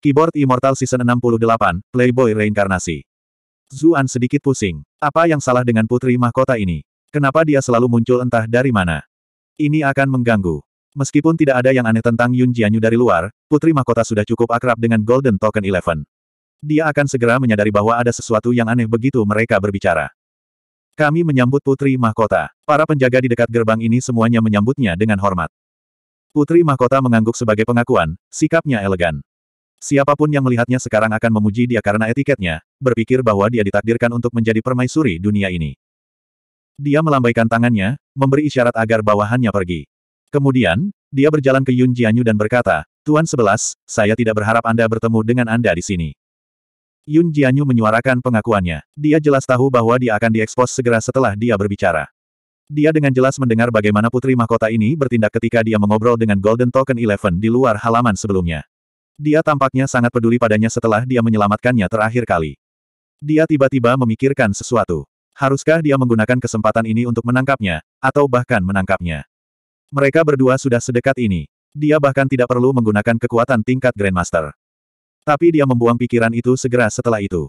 Keyboard Immortal Season 68, Playboy Reinkarnasi. Zuan sedikit pusing. Apa yang salah dengan putri mahkota ini? Kenapa dia selalu muncul entah dari mana? Ini akan mengganggu. Meskipun tidak ada yang aneh tentang Yun Jianyu dari luar, Putri Mahkota sudah cukup akrab dengan Golden Token Eleven. Dia akan segera menyadari bahwa ada sesuatu yang aneh begitu mereka berbicara. Kami menyambut Putri Mahkota. Para penjaga di dekat gerbang ini semuanya menyambutnya dengan hormat. Putri Mahkota mengangguk sebagai pengakuan, sikapnya elegan. Siapapun yang melihatnya sekarang akan memuji dia karena etiketnya, berpikir bahwa dia ditakdirkan untuk menjadi permaisuri dunia ini. Dia melambaikan tangannya, memberi isyarat agar bawahannya pergi. Kemudian, dia berjalan ke Yun Jianyu dan berkata, Tuan Sebelas, saya tidak berharap Anda bertemu dengan Anda di sini. Yun Jianyu menyuarakan pengakuannya. Dia jelas tahu bahwa dia akan diekspos segera setelah dia berbicara. Dia dengan jelas mendengar bagaimana Putri Mahkota ini bertindak ketika dia mengobrol dengan Golden Token Eleven di luar halaman sebelumnya. Dia tampaknya sangat peduli padanya setelah dia menyelamatkannya terakhir kali. Dia tiba-tiba memikirkan sesuatu. Haruskah dia menggunakan kesempatan ini untuk menangkapnya, atau bahkan menangkapnya? Mereka berdua sudah sedekat ini. Dia bahkan tidak perlu menggunakan kekuatan tingkat Grandmaster. Tapi dia membuang pikiran itu segera setelah itu.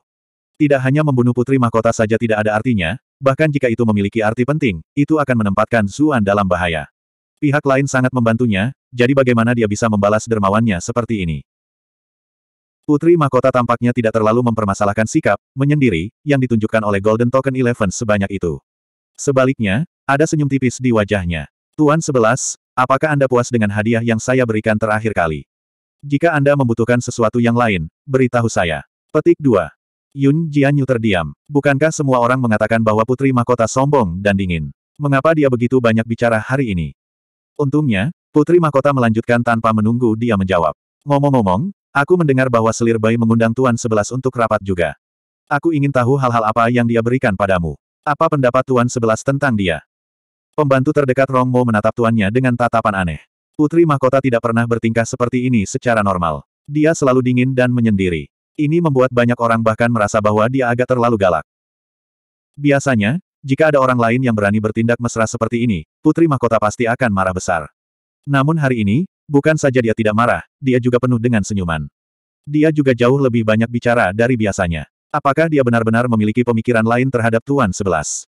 Tidak hanya membunuh putri mahkota saja tidak ada artinya, bahkan jika itu memiliki arti penting, itu akan menempatkan Zuan dalam bahaya. Pihak lain sangat membantunya, jadi bagaimana dia bisa membalas dermawannya seperti ini? Putri Mahkota tampaknya tidak terlalu mempermasalahkan sikap, menyendiri, yang ditunjukkan oleh Golden Token Eleven sebanyak itu. Sebaliknya, ada senyum tipis di wajahnya. Tuan Sebelas, apakah Anda puas dengan hadiah yang saya berikan terakhir kali? Jika Anda membutuhkan sesuatu yang lain, beritahu saya. Petik 2. Yun Jianyu terdiam. Bukankah semua orang mengatakan bahwa Putri Mahkota sombong dan dingin? Mengapa dia begitu banyak bicara hari ini? Untungnya, Putri Mahkota melanjutkan tanpa menunggu dia menjawab. Ngomong-ngomong, Aku mendengar bahwa selir bayi mengundang Tuan Sebelas untuk rapat juga. Aku ingin tahu hal-hal apa yang dia berikan padamu. Apa pendapat Tuan Sebelas tentang dia? Pembantu terdekat Rongmo menatap tuannya dengan tatapan aneh. Putri mahkota tidak pernah bertingkah seperti ini secara normal. Dia selalu dingin dan menyendiri. Ini membuat banyak orang bahkan merasa bahwa dia agak terlalu galak. Biasanya, jika ada orang lain yang berani bertindak mesra seperti ini, putri mahkota pasti akan marah besar. Namun hari ini, Bukan saja dia tidak marah, dia juga penuh dengan senyuman. Dia juga jauh lebih banyak bicara dari biasanya. Apakah dia benar-benar memiliki pemikiran lain terhadap Tuan Sebelas?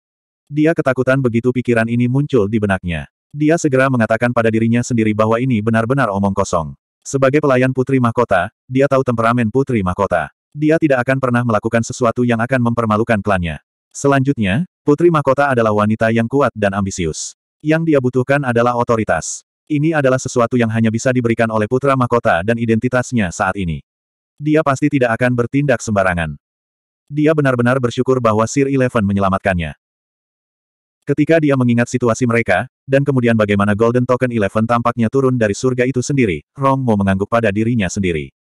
Dia ketakutan begitu pikiran ini muncul di benaknya. Dia segera mengatakan pada dirinya sendiri bahwa ini benar-benar omong kosong. Sebagai pelayan Putri Mahkota, dia tahu temperamen Putri Mahkota. Dia tidak akan pernah melakukan sesuatu yang akan mempermalukan klannya. Selanjutnya, Putri Mahkota adalah wanita yang kuat dan ambisius. Yang dia butuhkan adalah otoritas. Ini adalah sesuatu yang hanya bisa diberikan oleh putra mahkota dan identitasnya saat ini. Dia pasti tidak akan bertindak sembarangan. Dia benar-benar bersyukur bahwa Sir Eleven menyelamatkannya. Ketika dia mengingat situasi mereka, dan kemudian bagaimana Golden Token Eleven tampaknya turun dari surga itu sendiri, Rong Mo mengangguk pada dirinya sendiri.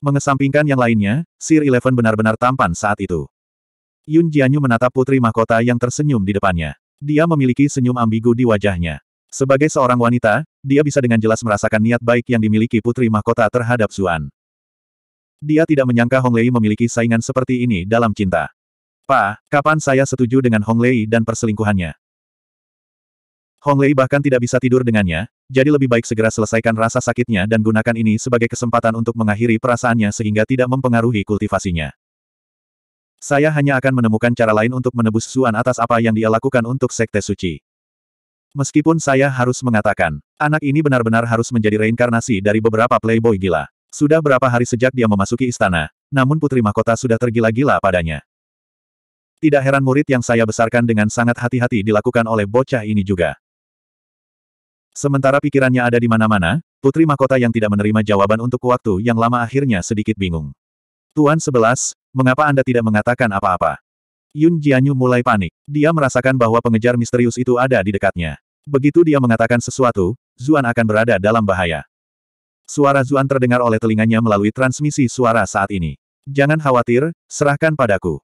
Mengesampingkan yang lainnya, Sir Eleven benar-benar tampan saat itu. Yun Jianyu menatap putri mahkota yang tersenyum di depannya. Dia memiliki senyum ambigu di wajahnya. Sebagai seorang wanita, dia bisa dengan jelas merasakan niat baik yang dimiliki Putri Mahkota terhadap Zuan. Dia tidak menyangka Hong Lei memiliki saingan seperti ini dalam cinta. Pa, kapan saya setuju dengan Hong Lei dan perselingkuhannya? Hong Lei bahkan tidak bisa tidur dengannya, jadi lebih baik segera selesaikan rasa sakitnya dan gunakan ini sebagai kesempatan untuk mengakhiri perasaannya sehingga tidak mempengaruhi kultivasinya. Saya hanya akan menemukan cara lain untuk menebus Suan atas apa yang dia lakukan untuk Sekte Suci. Meskipun saya harus mengatakan, anak ini benar-benar harus menjadi reinkarnasi dari beberapa playboy gila. Sudah berapa hari sejak dia memasuki istana, namun putri mahkota sudah tergila-gila padanya. Tidak heran murid yang saya besarkan dengan sangat hati-hati dilakukan oleh bocah ini juga. Sementara pikirannya ada di mana-mana, putri mahkota yang tidak menerima jawaban untuk waktu yang lama akhirnya sedikit bingung. Tuan sebelas, mengapa Anda tidak mengatakan apa-apa? Yun Jianyu mulai panik. Dia merasakan bahwa pengejar misterius itu ada di dekatnya. Begitu dia mengatakan sesuatu, Zuan akan berada dalam bahaya. Suara Zuan terdengar oleh telinganya melalui transmisi suara saat ini. Jangan khawatir, serahkan padaku.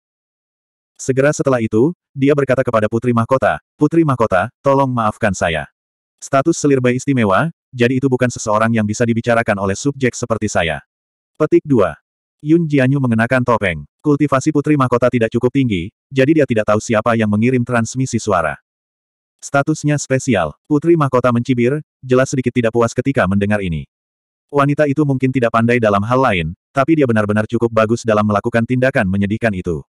Segera setelah itu, dia berkata kepada Putri Mahkota, Putri Mahkota, tolong maafkan saya. Status selir bayi istimewa, jadi itu bukan seseorang yang bisa dibicarakan oleh subjek seperti saya. Petik 2. Yun Jianyu mengenakan topeng. Kultivasi Putri Mahkota tidak cukup tinggi, jadi dia tidak tahu siapa yang mengirim transmisi suara. Statusnya spesial. Putri mahkota mencibir, jelas sedikit tidak puas ketika mendengar ini. Wanita itu mungkin tidak pandai dalam hal lain, tapi dia benar-benar cukup bagus dalam melakukan tindakan menyedihkan itu.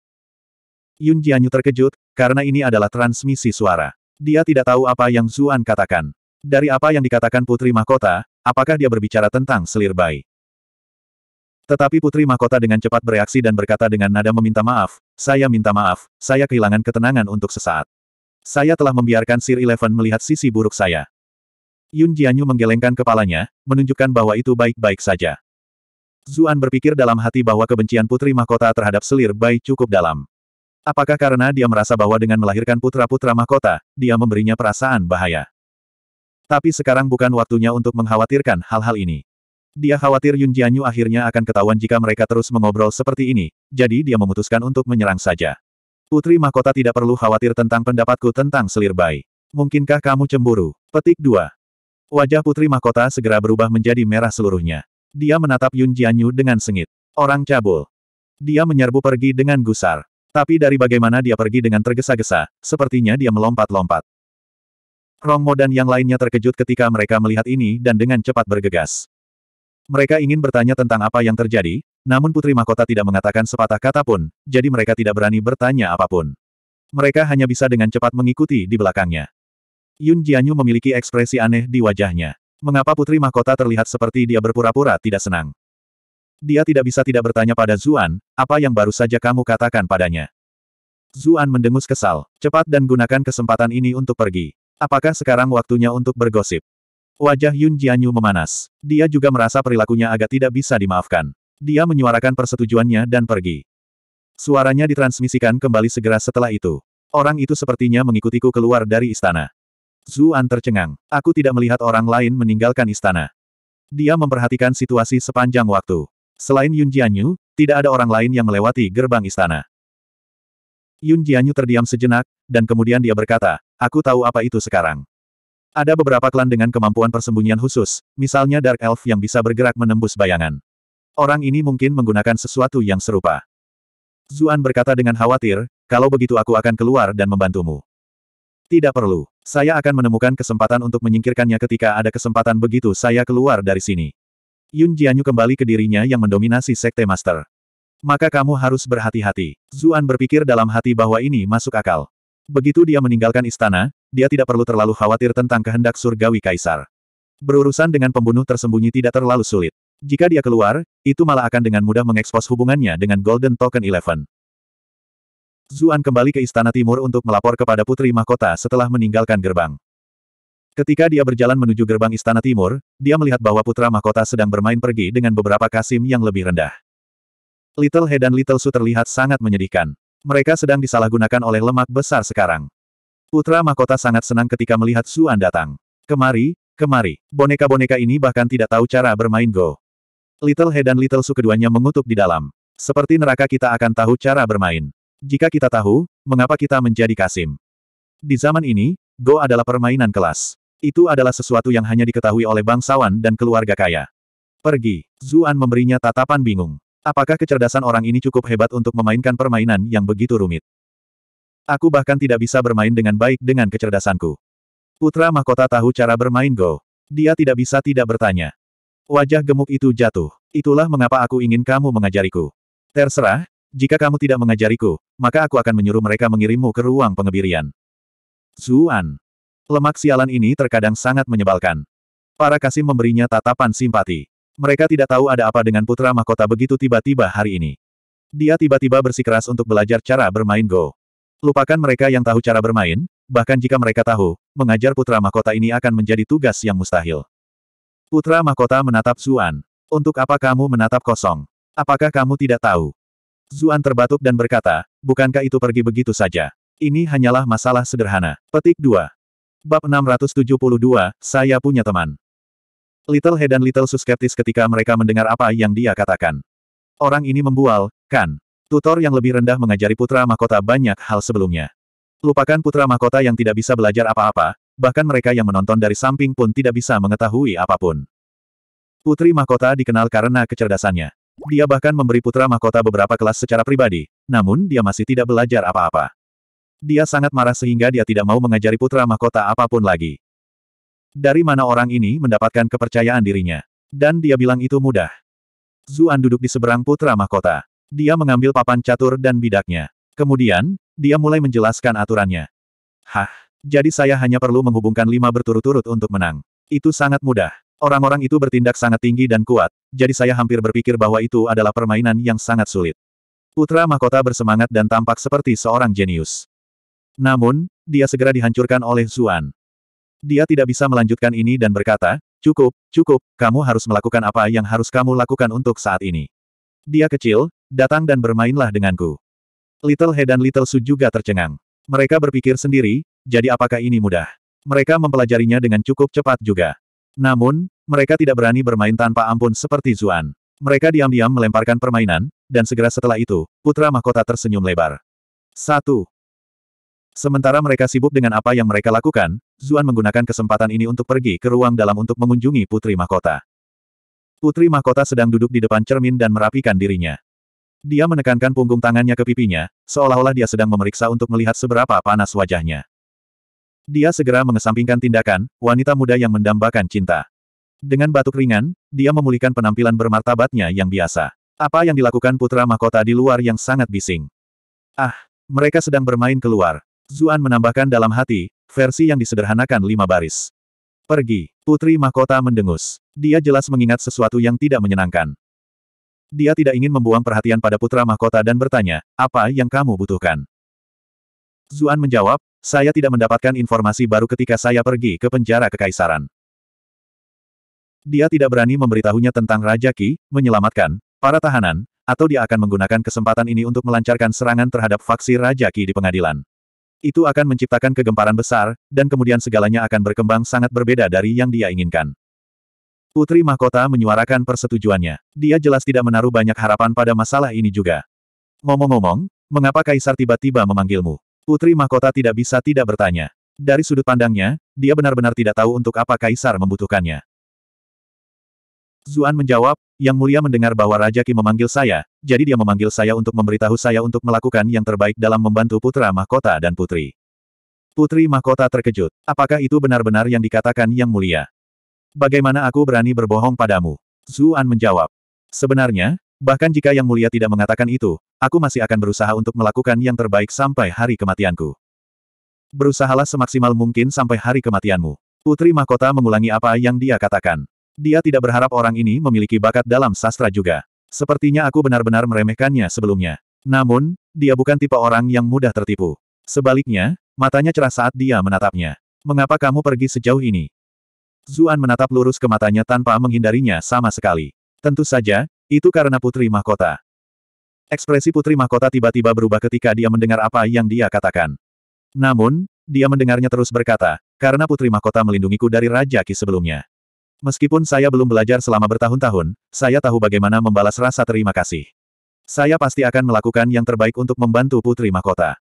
Yun Jianyu terkejut, karena ini adalah transmisi suara. Dia tidak tahu apa yang Zuan katakan. Dari apa yang dikatakan Putri Mahkota, apakah dia berbicara tentang selir bayi? Tetapi Putri Mahkota dengan cepat bereaksi dan berkata dengan nada meminta maaf, saya minta maaf, saya kehilangan ketenangan untuk sesaat. Saya telah membiarkan Sir Eleven melihat sisi buruk saya. Yun Jianyu menggelengkan kepalanya, menunjukkan bahwa itu baik-baik saja. Zuan berpikir dalam hati bahwa kebencian putri mahkota terhadap selir Bai cukup dalam. Apakah karena dia merasa bahwa dengan melahirkan putra-putra mahkota, dia memberinya perasaan bahaya? Tapi sekarang bukan waktunya untuk mengkhawatirkan hal-hal ini. Dia khawatir Yun Jianyu akhirnya akan ketahuan jika mereka terus mengobrol seperti ini, jadi dia memutuskan untuk menyerang saja. Putri Mahkota tidak perlu khawatir tentang pendapatku tentang selir bayi. Mungkinkah kamu cemburu? Petik 2. Wajah Putri Mahkota segera berubah menjadi merah seluruhnya. Dia menatap Yun Jianyu dengan sengit. Orang cabul. Dia menyerbu pergi dengan gusar. Tapi dari bagaimana dia pergi dengan tergesa-gesa, sepertinya dia melompat-lompat. Rongmo dan yang lainnya terkejut ketika mereka melihat ini dan dengan cepat bergegas. Mereka ingin bertanya tentang apa yang terjadi, namun Putri Mahkota tidak mengatakan sepatah kata pun, jadi mereka tidak berani bertanya apapun. Mereka hanya bisa dengan cepat mengikuti di belakangnya. Yun Jianyu memiliki ekspresi aneh di wajahnya. Mengapa Putri Mahkota terlihat seperti dia berpura-pura tidak senang? Dia tidak bisa tidak bertanya pada Zuan, apa yang baru saja kamu katakan padanya. Zuan mendengus kesal, cepat dan gunakan kesempatan ini untuk pergi. Apakah sekarang waktunya untuk bergosip? Wajah Yun Jianyu memanas. Dia juga merasa perilakunya agak tidak bisa dimaafkan. Dia menyuarakan persetujuannya dan pergi. Suaranya ditransmisikan kembali segera setelah itu. Orang itu sepertinya mengikutiku keluar dari istana. Zuan tercengang. Aku tidak melihat orang lain meninggalkan istana. Dia memperhatikan situasi sepanjang waktu. Selain Yun Jianyu, tidak ada orang lain yang melewati gerbang istana. Yun Jianyu terdiam sejenak, dan kemudian dia berkata, aku tahu apa itu sekarang. Ada beberapa klan dengan kemampuan persembunyian khusus, misalnya Dark Elf yang bisa bergerak menembus bayangan. Orang ini mungkin menggunakan sesuatu yang serupa. Zuan berkata dengan khawatir, kalau begitu aku akan keluar dan membantumu. Tidak perlu. Saya akan menemukan kesempatan untuk menyingkirkannya ketika ada kesempatan begitu saya keluar dari sini. Yun Jianyu kembali ke dirinya yang mendominasi Sekte Master. Maka kamu harus berhati-hati. Zuan berpikir dalam hati bahwa ini masuk akal. Begitu dia meninggalkan istana, dia tidak perlu terlalu khawatir tentang kehendak surgawi kaisar. Berurusan dengan pembunuh tersembunyi tidak terlalu sulit. Jika dia keluar, itu malah akan dengan mudah mengekspos hubungannya dengan Golden Token Eleven. Zuan kembali ke Istana Timur untuk melapor kepada Putri Mahkota setelah meninggalkan gerbang. Ketika dia berjalan menuju gerbang Istana Timur, dia melihat bahwa Putra Mahkota sedang bermain pergi dengan beberapa kasim yang lebih rendah. Little He dan Little Su terlihat sangat menyedihkan. Mereka sedang disalahgunakan oleh lemak besar sekarang. Putra Mahkota sangat senang ketika melihat Zuan datang. Kemari, kemari. Boneka-boneka ini bahkan tidak tahu cara bermain Go. Little He dan Little Su keduanya mengutuk di dalam. Seperti neraka kita akan tahu cara bermain. Jika kita tahu, mengapa kita menjadi kasim? Di zaman ini, Go adalah permainan kelas. Itu adalah sesuatu yang hanya diketahui oleh bangsawan dan keluarga kaya. Pergi. Zuan memberinya tatapan bingung. Apakah kecerdasan orang ini cukup hebat untuk memainkan permainan yang begitu rumit? Aku bahkan tidak bisa bermain dengan baik dengan kecerdasanku. Putra mahkota tahu cara bermain Go. Dia tidak bisa tidak bertanya. Wajah gemuk itu jatuh. Itulah mengapa aku ingin kamu mengajariku. Terserah, jika kamu tidak mengajariku, maka aku akan menyuruh mereka mengirimmu ke ruang pengebirian. Zuan. Lemak sialan ini terkadang sangat menyebalkan. Para kasim memberinya tatapan simpati. Mereka tidak tahu ada apa dengan putra mahkota begitu tiba-tiba hari ini. Dia tiba-tiba bersikeras untuk belajar cara bermain Go. Lupakan mereka yang tahu cara bermain, bahkan jika mereka tahu, mengajar putra mahkota ini akan menjadi tugas yang mustahil. Putra mahkota menatap Zuan. Untuk apa kamu menatap kosong? Apakah kamu tidak tahu? Zuan terbatuk dan berkata, bukankah itu pergi begitu saja? Ini hanyalah masalah sederhana. Petik 2. Bab 672, saya punya teman. Little He dan Little Su skeptis ketika mereka mendengar apa yang dia katakan. Orang ini membual, kan? Tutor yang lebih rendah mengajari putra mahkota banyak hal sebelumnya. Lupakan putra mahkota yang tidak bisa belajar apa-apa, bahkan mereka yang menonton dari samping pun tidak bisa mengetahui apapun. Putri Mahkota dikenal karena kecerdasannya. Dia bahkan memberi putra mahkota beberapa kelas secara pribadi, namun dia masih tidak belajar apa-apa. Dia sangat marah sehingga dia tidak mau mengajari putra mahkota apapun lagi. Dari mana orang ini mendapatkan kepercayaan dirinya? Dan dia bilang itu mudah. Zuan duduk di seberang putra mahkota. Dia mengambil papan catur dan bidaknya. Kemudian, dia mulai menjelaskan aturannya. Hah? Jadi saya hanya perlu menghubungkan lima berturut-turut untuk menang. Itu sangat mudah. Orang-orang itu bertindak sangat tinggi dan kuat, jadi saya hampir berpikir bahwa itu adalah permainan yang sangat sulit. Putra mahkota bersemangat dan tampak seperti seorang jenius. Namun, dia segera dihancurkan oleh Zuan. Dia tidak bisa melanjutkan ini dan berkata, cukup, cukup, kamu harus melakukan apa yang harus kamu lakukan untuk saat ini. Dia kecil, datang dan bermainlah denganku. Little He dan Little Su juga tercengang. Mereka berpikir sendiri, jadi apakah ini mudah? Mereka mempelajarinya dengan cukup cepat juga. Namun, mereka tidak berani bermain tanpa ampun seperti Zuan. Mereka diam-diam melemparkan permainan, dan segera setelah itu, putra mahkota tersenyum lebar. 1. Sementara mereka sibuk dengan apa yang mereka lakukan, Zuan menggunakan kesempatan ini untuk pergi ke ruang dalam untuk mengunjungi putri mahkota. Putri mahkota sedang duduk di depan cermin dan merapikan dirinya. Dia menekankan punggung tangannya ke pipinya, seolah-olah dia sedang memeriksa untuk melihat seberapa panas wajahnya. Dia segera mengesampingkan tindakan, wanita muda yang mendambakan cinta. Dengan batuk ringan, dia memulihkan penampilan bermartabatnya yang biasa. Apa yang dilakukan putra mahkota di luar yang sangat bising. Ah, mereka sedang bermain keluar. Zuan menambahkan dalam hati, versi yang disederhanakan lima baris. Pergi, putri mahkota mendengus. Dia jelas mengingat sesuatu yang tidak menyenangkan. Dia tidak ingin membuang perhatian pada putra mahkota dan bertanya, apa yang kamu butuhkan? Zuan menjawab, saya tidak mendapatkan informasi baru ketika saya pergi ke penjara kekaisaran. Dia tidak berani memberitahunya tentang Raja Ki menyelamatkan, para tahanan, atau dia akan menggunakan kesempatan ini untuk melancarkan serangan terhadap faksi Raja Ki di pengadilan. Itu akan menciptakan kegemparan besar, dan kemudian segalanya akan berkembang sangat berbeda dari yang dia inginkan. Putri Mahkota menyuarakan persetujuannya. Dia jelas tidak menaruh banyak harapan pada masalah ini juga. Ngomong-ngomong, mengapa Kaisar tiba-tiba memanggilmu? Putri Mahkota tidak bisa tidak bertanya. Dari sudut pandangnya, dia benar-benar tidak tahu untuk apa Kaisar membutuhkannya. Zuan menjawab, Yang Mulia mendengar bahwa Raja Qi memanggil saya, jadi dia memanggil saya untuk memberitahu saya untuk melakukan yang terbaik dalam membantu putra mahkota dan putri. Putri mahkota terkejut. Apakah itu benar-benar yang dikatakan Yang Mulia? Bagaimana aku berani berbohong padamu? Zuan menjawab. Sebenarnya, bahkan jika Yang Mulia tidak mengatakan itu, aku masih akan berusaha untuk melakukan yang terbaik sampai hari kematianku. Berusahalah semaksimal mungkin sampai hari kematianmu. Putri Mahkota mengulangi apa yang dia katakan. Dia tidak berharap orang ini memiliki bakat dalam sastra juga. Sepertinya aku benar-benar meremehkannya sebelumnya. Namun, dia bukan tipe orang yang mudah tertipu. Sebaliknya, matanya cerah saat dia menatapnya. Mengapa kamu pergi sejauh ini? Zuan menatap lurus ke matanya tanpa menghindarinya sama sekali. Tentu saja, itu karena Putri Mahkota. Ekspresi Putri Mahkota tiba-tiba berubah ketika dia mendengar apa yang dia katakan. Namun, dia mendengarnya terus berkata, karena Putri Mahkota melindungiku dari Raja Ki sebelumnya. Meskipun saya belum belajar selama bertahun-tahun, saya tahu bagaimana membalas rasa terima kasih. Saya pasti akan melakukan yang terbaik untuk membantu Putri Mahkota.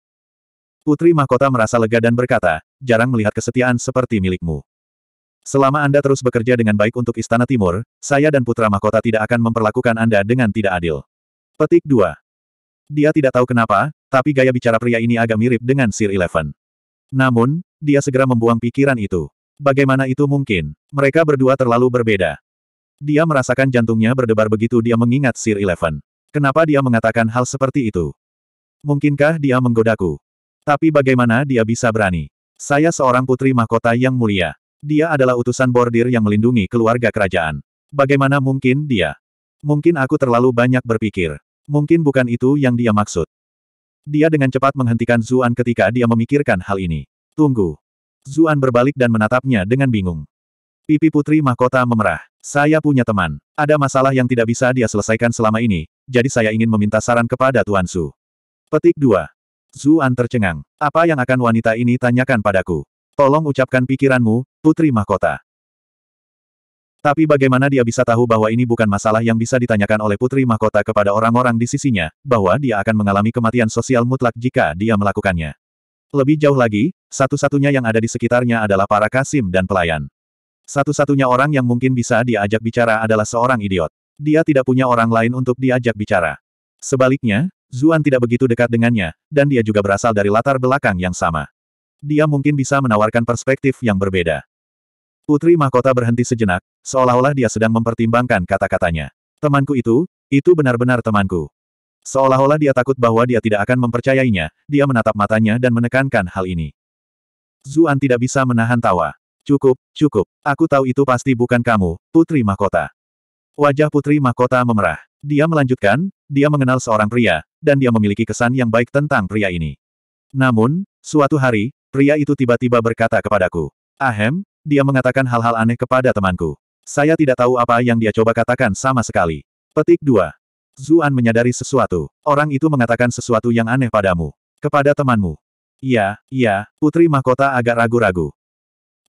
Putri Mahkota merasa lega dan berkata, jarang melihat kesetiaan seperti milikmu. Selama Anda terus bekerja dengan baik untuk Istana Timur, saya dan Putra Mahkota tidak akan memperlakukan Anda dengan tidak adil. Petik 2. Dia tidak tahu kenapa, tapi gaya bicara pria ini agak mirip dengan Sir Eleven. Namun, dia segera membuang pikiran itu. Bagaimana itu mungkin? Mereka berdua terlalu berbeda. Dia merasakan jantungnya berdebar begitu dia mengingat Sir Eleven. Kenapa dia mengatakan hal seperti itu? Mungkinkah dia menggodaku? Tapi bagaimana dia bisa berani? Saya seorang putri mahkota yang mulia. Dia adalah utusan bordir yang melindungi keluarga kerajaan. Bagaimana mungkin dia? Mungkin aku terlalu banyak berpikir. Mungkin bukan itu yang dia maksud. Dia dengan cepat menghentikan Zuan ketika dia memikirkan hal ini. Tunggu. Zuan berbalik dan menatapnya dengan bingung. Pipi putri mahkota memerah. Saya punya teman. Ada masalah yang tidak bisa dia selesaikan selama ini, jadi saya ingin meminta saran kepada Tuan Su. Petik 2. Zuan tercengang. Apa yang akan wanita ini tanyakan padaku? Tolong ucapkan pikiranmu, Putri Mahkota. Tapi bagaimana dia bisa tahu bahwa ini bukan masalah yang bisa ditanyakan oleh Putri Mahkota kepada orang-orang di sisinya, bahwa dia akan mengalami kematian sosial mutlak jika dia melakukannya. Lebih jauh lagi, satu-satunya yang ada di sekitarnya adalah para kasim dan pelayan. Satu-satunya orang yang mungkin bisa diajak bicara adalah seorang idiot. Dia tidak punya orang lain untuk diajak bicara. Sebaliknya, Zuan tidak begitu dekat dengannya, dan dia juga berasal dari latar belakang yang sama. Dia mungkin bisa menawarkan perspektif yang berbeda. Putri Mahkota berhenti sejenak, seolah-olah dia sedang mempertimbangkan kata-katanya. Temanku itu, itu benar-benar temanku. Seolah-olah dia takut bahwa dia tidak akan mempercayainya, dia menatap matanya dan menekankan hal ini. Zuan tidak bisa menahan tawa. Cukup, cukup. Aku tahu itu pasti bukan kamu, Putri Mahkota. Wajah Putri Mahkota memerah. Dia melanjutkan, dia mengenal seorang pria, dan dia memiliki kesan yang baik tentang pria ini. Namun, suatu hari, pria itu tiba-tiba berkata kepadaku, Ahem, dia mengatakan hal-hal aneh kepada temanku. Saya tidak tahu apa yang dia coba katakan sama sekali. Petik 2. Zuan menyadari sesuatu. Orang itu mengatakan sesuatu yang aneh padamu. Kepada temanmu. Iya, iya, Putri Mahkota agak ragu-ragu.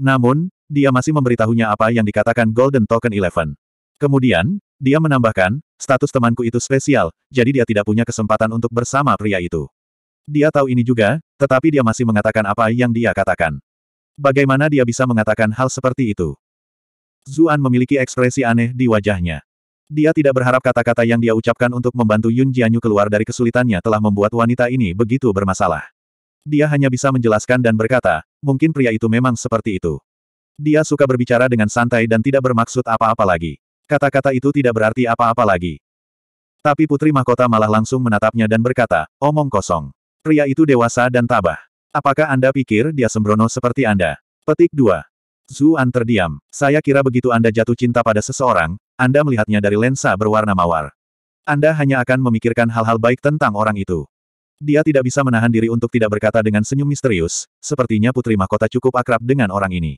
Namun, dia masih memberitahunya apa yang dikatakan Golden Token Eleven. Kemudian, dia menambahkan, status temanku itu spesial, jadi dia tidak punya kesempatan untuk bersama pria itu. Dia tahu ini juga, tetapi dia masih mengatakan apa yang dia katakan. Bagaimana dia bisa mengatakan hal seperti itu? Zuan memiliki ekspresi aneh di wajahnya. Dia tidak berharap kata-kata yang dia ucapkan untuk membantu Yun Jianyu keluar dari kesulitannya telah membuat wanita ini begitu bermasalah. Dia hanya bisa menjelaskan dan berkata, mungkin pria itu memang seperti itu. Dia suka berbicara dengan santai dan tidak bermaksud apa-apa lagi. Kata-kata itu tidak berarti apa-apa lagi. Tapi Putri Mahkota malah langsung menatapnya dan berkata, omong kosong. Pria itu dewasa dan tabah. Apakah Anda pikir dia sembrono seperti Anda? Petik 2. Zuan terdiam. Saya kira begitu Anda jatuh cinta pada seseorang, Anda melihatnya dari lensa berwarna mawar. Anda hanya akan memikirkan hal-hal baik tentang orang itu. Dia tidak bisa menahan diri untuk tidak berkata dengan senyum misterius, sepertinya putri mahkota cukup akrab dengan orang ini.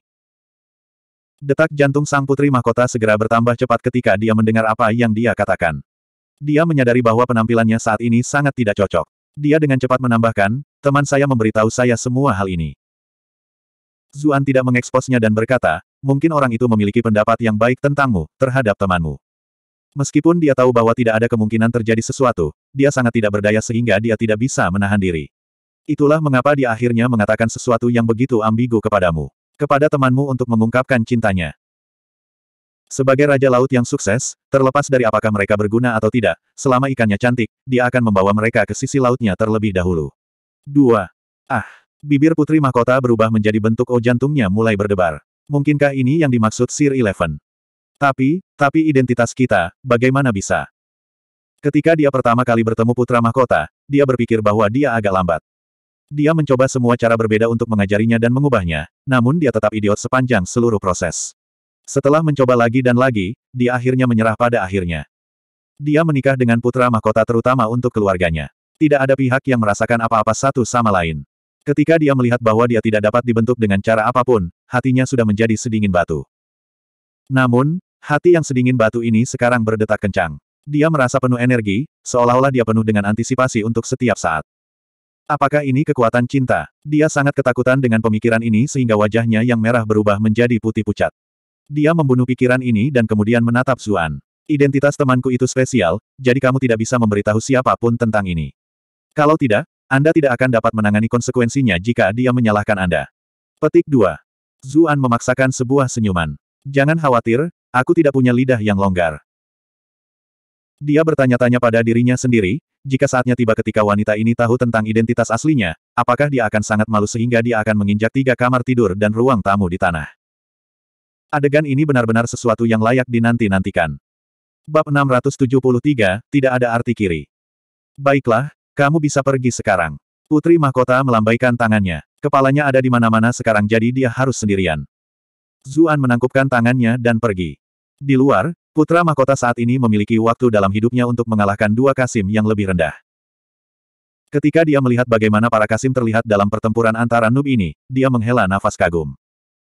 Detak jantung sang putri mahkota segera bertambah cepat ketika dia mendengar apa yang dia katakan. Dia menyadari bahwa penampilannya saat ini sangat tidak cocok. Dia dengan cepat menambahkan, Teman saya memberitahu saya semua hal ini. Zuan tidak mengeksposnya dan berkata, mungkin orang itu memiliki pendapat yang baik tentangmu, terhadap temanmu. Meskipun dia tahu bahwa tidak ada kemungkinan terjadi sesuatu, dia sangat tidak berdaya sehingga dia tidak bisa menahan diri. Itulah mengapa dia akhirnya mengatakan sesuatu yang begitu ambigu kepadamu. Kepada temanmu untuk mengungkapkan cintanya. Sebagai Raja Laut yang sukses, terlepas dari apakah mereka berguna atau tidak, selama ikannya cantik, dia akan membawa mereka ke sisi lautnya terlebih dahulu. Dua. Ah. Bibir putri mahkota berubah menjadi bentuk O oh jantungnya mulai berdebar. Mungkinkah ini yang dimaksud Sir Eleven? Tapi, tapi identitas kita, bagaimana bisa? Ketika dia pertama kali bertemu putra mahkota, dia berpikir bahwa dia agak lambat. Dia mencoba semua cara berbeda untuk mengajarinya dan mengubahnya, namun dia tetap idiot sepanjang seluruh proses. Setelah mencoba lagi dan lagi, dia akhirnya menyerah pada akhirnya. Dia menikah dengan putra mahkota terutama untuk keluarganya. Tidak ada pihak yang merasakan apa-apa satu sama lain. Ketika dia melihat bahwa dia tidak dapat dibentuk dengan cara apapun, hatinya sudah menjadi sedingin batu. Namun, hati yang sedingin batu ini sekarang berdetak kencang. Dia merasa penuh energi, seolah-olah dia penuh dengan antisipasi untuk setiap saat. Apakah ini kekuatan cinta? Dia sangat ketakutan dengan pemikiran ini sehingga wajahnya yang merah berubah menjadi putih pucat. Dia membunuh pikiran ini dan kemudian menatap Zuan. Identitas temanku itu spesial, jadi kamu tidak bisa memberitahu siapapun tentang ini. Kalau tidak, Anda tidak akan dapat menangani konsekuensinya jika dia menyalahkan Anda. Petik 2. Zuan memaksakan sebuah senyuman. Jangan khawatir, aku tidak punya lidah yang longgar. Dia bertanya-tanya pada dirinya sendiri, jika saatnya tiba ketika wanita ini tahu tentang identitas aslinya, apakah dia akan sangat malu sehingga dia akan menginjak tiga kamar tidur dan ruang tamu di tanah. Adegan ini benar-benar sesuatu yang layak dinanti-nantikan. Bab 673, tidak ada arti kiri. Baiklah, kamu bisa pergi sekarang. Putri mahkota melambaikan tangannya. Kepalanya ada di mana-mana sekarang jadi dia harus sendirian. Zuan menangkupkan tangannya dan pergi. Di luar, putra mahkota saat ini memiliki waktu dalam hidupnya untuk mengalahkan dua Kasim yang lebih rendah. Ketika dia melihat bagaimana para Kasim terlihat dalam pertempuran antara Nub ini, dia menghela nafas kagum.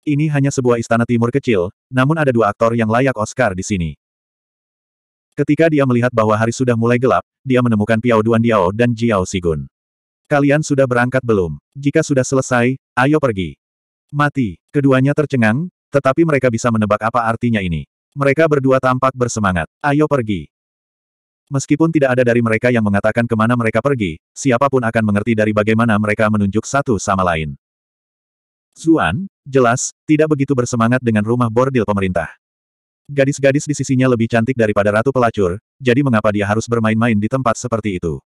Ini hanya sebuah istana timur kecil, namun ada dua aktor yang layak Oscar di sini. Ketika dia melihat bahwa hari sudah mulai gelap, dia menemukan Piao Duan Diao dan Jiao Sigun. Kalian sudah berangkat belum? Jika sudah selesai, ayo pergi. Mati. Keduanya tercengang, tetapi mereka bisa menebak apa artinya ini. Mereka berdua tampak bersemangat. Ayo pergi. Meskipun tidak ada dari mereka yang mengatakan kemana mereka pergi, siapapun akan mengerti dari bagaimana mereka menunjuk satu sama lain. Zuan, jelas, tidak begitu bersemangat dengan rumah bordil pemerintah. Gadis-gadis di sisinya lebih cantik daripada ratu pelacur, jadi mengapa dia harus bermain-main di tempat seperti itu?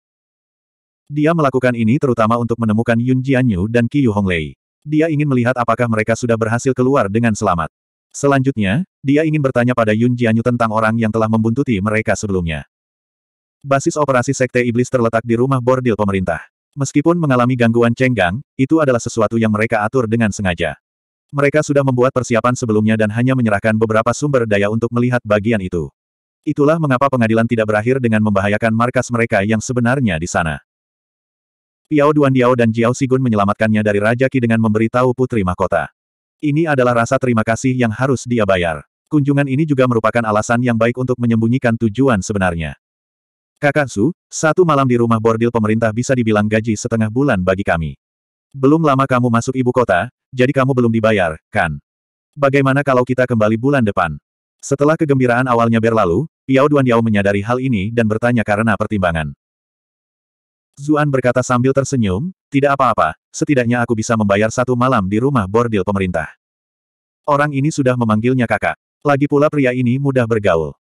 Dia melakukan ini terutama untuk menemukan Yun Jianyu dan Qiyu Honglei. Dia ingin melihat apakah mereka sudah berhasil keluar dengan selamat. Selanjutnya, dia ingin bertanya pada Yun Jianyu tentang orang yang telah membuntuti mereka sebelumnya. Basis operasi Sekte Iblis terletak di rumah bordil pemerintah. Meskipun mengalami gangguan cenggang, itu adalah sesuatu yang mereka atur dengan sengaja. Mereka sudah membuat persiapan sebelumnya dan hanya menyerahkan beberapa sumber daya untuk melihat bagian itu. Itulah mengapa pengadilan tidak berakhir dengan membahayakan markas mereka yang sebenarnya di sana. Piao Duan, Diao dan Jiao Sigun menyelamatkannya dari Raja Qi dengan memberitahu Putri Mahkota. Ini adalah rasa terima kasih yang harus dia bayar. Kunjungan ini juga merupakan alasan yang baik untuk menyembunyikan tujuan sebenarnya. Kakak Su, satu malam di rumah bordil pemerintah bisa dibilang gaji setengah bulan bagi kami. Belum lama kamu masuk ibu kota, jadi kamu belum dibayar, kan? Bagaimana kalau kita kembali bulan depan? Setelah kegembiraan awalnya berlalu, Piao Duan Yao menyadari hal ini dan bertanya karena pertimbangan. Zuan berkata sambil tersenyum, tidak apa-apa, setidaknya aku bisa membayar satu malam di rumah bordil pemerintah. Orang ini sudah memanggilnya kakak. Lagi pula pria ini mudah bergaul.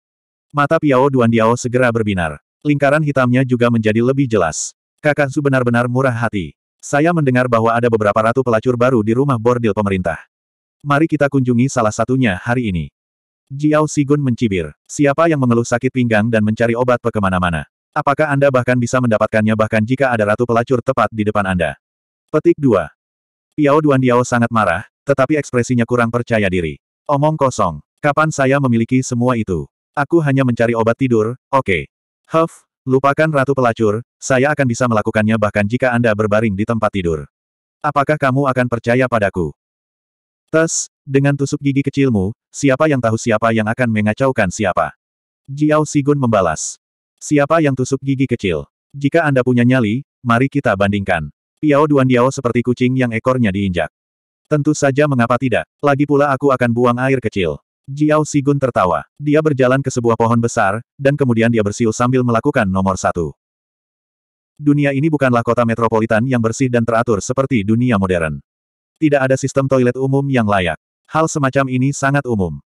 Mata Piao Duan Yao segera berbinar. Lingkaran hitamnya juga menjadi lebih jelas. Kakak Zu benar-benar murah hati. Saya mendengar bahwa ada beberapa ratu pelacur baru di rumah bordil pemerintah. Mari kita kunjungi salah satunya hari ini. Jiao Sigun mencibir. Siapa yang mengeluh sakit pinggang dan mencari obat ke kemana-mana? Apakah Anda bahkan bisa mendapatkannya bahkan jika ada ratu pelacur tepat di depan Anda? Petik 2. Piao Duan Diao sangat marah, tetapi ekspresinya kurang percaya diri. Omong kosong. Kapan saya memiliki semua itu? Aku hanya mencari obat tidur, oke. Okay. Huff, Lupakan Ratu Pelacur, saya akan bisa melakukannya bahkan jika Anda berbaring di tempat tidur. Apakah kamu akan percaya padaku? Tes, dengan tusuk gigi kecilmu, siapa yang tahu siapa yang akan mengacaukan siapa? Jiao Sigun membalas. Siapa yang tusuk gigi kecil? Jika Anda punya nyali, mari kita bandingkan. Piao Diao seperti kucing yang ekornya diinjak. Tentu saja mengapa tidak, lagi pula aku akan buang air kecil. Jiao Sigun tertawa. Dia berjalan ke sebuah pohon besar, dan kemudian dia bersiul sambil melakukan nomor satu. Dunia ini bukanlah kota metropolitan yang bersih dan teratur seperti dunia modern. Tidak ada sistem toilet umum yang layak. Hal semacam ini sangat umum.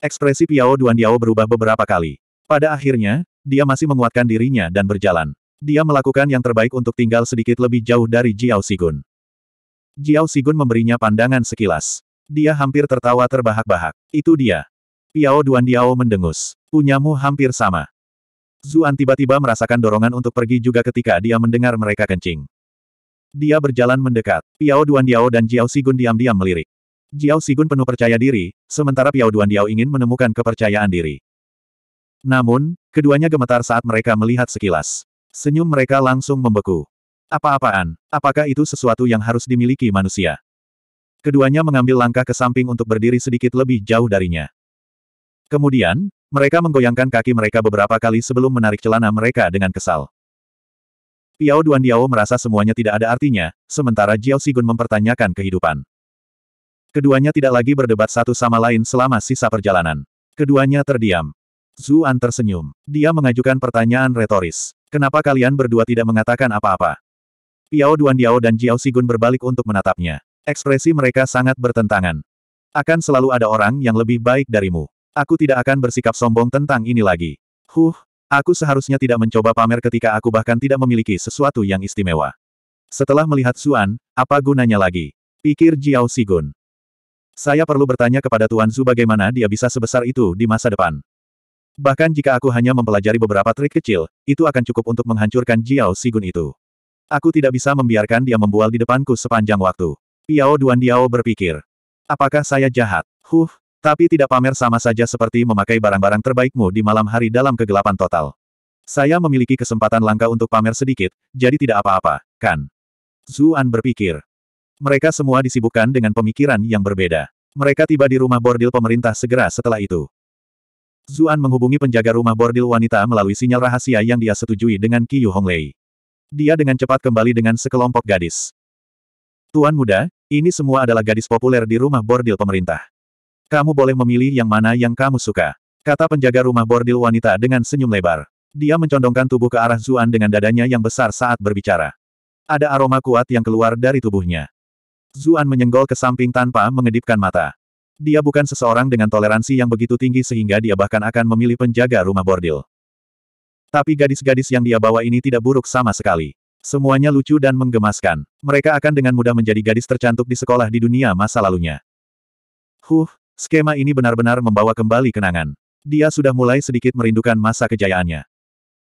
Ekspresi Piao Duan Diao berubah beberapa kali. Pada akhirnya, dia masih menguatkan dirinya dan berjalan. Dia melakukan yang terbaik untuk tinggal sedikit lebih jauh dari Jiao Sigun. Jiao Sigun memberinya pandangan sekilas. Dia hampir tertawa terbahak-bahak. Itu dia. Piao Duan Diao mendengus. Punyamu hampir sama. Zuan tiba-tiba merasakan dorongan untuk pergi juga ketika dia mendengar mereka kencing. Dia berjalan mendekat. Piao Duan Diao dan Jiao Sigun diam-diam melirik. Jiao Sigun penuh percaya diri, sementara Piao Duan Diao ingin menemukan kepercayaan diri. Namun, keduanya gemetar saat mereka melihat sekilas. Senyum mereka langsung membeku. Apa-apaan? Apakah itu sesuatu yang harus dimiliki manusia? keduanya mengambil langkah ke samping untuk berdiri sedikit lebih jauh darinya. Kemudian, mereka menggoyangkan kaki mereka beberapa kali sebelum menarik celana mereka dengan kesal. Piao Duan Diao merasa semuanya tidak ada artinya, sementara Jiao Sigun mempertanyakan kehidupan. Keduanya tidak lagi berdebat satu sama lain selama sisa perjalanan. Keduanya terdiam. Zuan tersenyum. Dia mengajukan pertanyaan retoris. Kenapa kalian berdua tidak mengatakan apa-apa? Piao Duan Diao dan Jiao Sigun berbalik untuk menatapnya. Ekspresi mereka sangat bertentangan. Akan selalu ada orang yang lebih baik darimu. Aku tidak akan bersikap sombong tentang ini lagi. Huh, aku seharusnya tidak mencoba pamer ketika aku bahkan tidak memiliki sesuatu yang istimewa. Setelah melihat Suan, apa gunanya lagi? Pikir Jiao Sigun. Saya perlu bertanya kepada Tuan Zhu bagaimana dia bisa sebesar itu di masa depan. Bahkan jika aku hanya mempelajari beberapa trik kecil, itu akan cukup untuk menghancurkan Jiao Sigun itu. Aku tidak bisa membiarkan dia membual di depanku sepanjang waktu. Piao Duan Diao berpikir. Apakah saya jahat? Huh, tapi tidak pamer sama saja seperti memakai barang-barang terbaikmu di malam hari dalam kegelapan total. Saya memiliki kesempatan langka untuk pamer sedikit, jadi tidak apa-apa, kan? Zuan berpikir. Mereka semua disibukkan dengan pemikiran yang berbeda. Mereka tiba di rumah bordil pemerintah segera setelah itu. Zuan menghubungi penjaga rumah bordil wanita melalui sinyal rahasia yang dia setujui dengan Qiyu Honglei. Dia dengan cepat kembali dengan sekelompok gadis. Tuan muda, ini semua adalah gadis populer di rumah bordil pemerintah. Kamu boleh memilih yang mana yang kamu suka. Kata penjaga rumah bordil wanita dengan senyum lebar. Dia mencondongkan tubuh ke arah Zuan dengan dadanya yang besar saat berbicara. Ada aroma kuat yang keluar dari tubuhnya. Zuan menyenggol ke samping tanpa mengedipkan mata. Dia bukan seseorang dengan toleransi yang begitu tinggi sehingga dia bahkan akan memilih penjaga rumah bordil. Tapi gadis-gadis yang dia bawa ini tidak buruk sama sekali. Semuanya lucu dan menggemaskan. Mereka akan dengan mudah menjadi gadis tercantik di sekolah di dunia masa lalunya. Huh, skema ini benar-benar membawa kembali kenangan. Dia sudah mulai sedikit merindukan masa kejayaannya.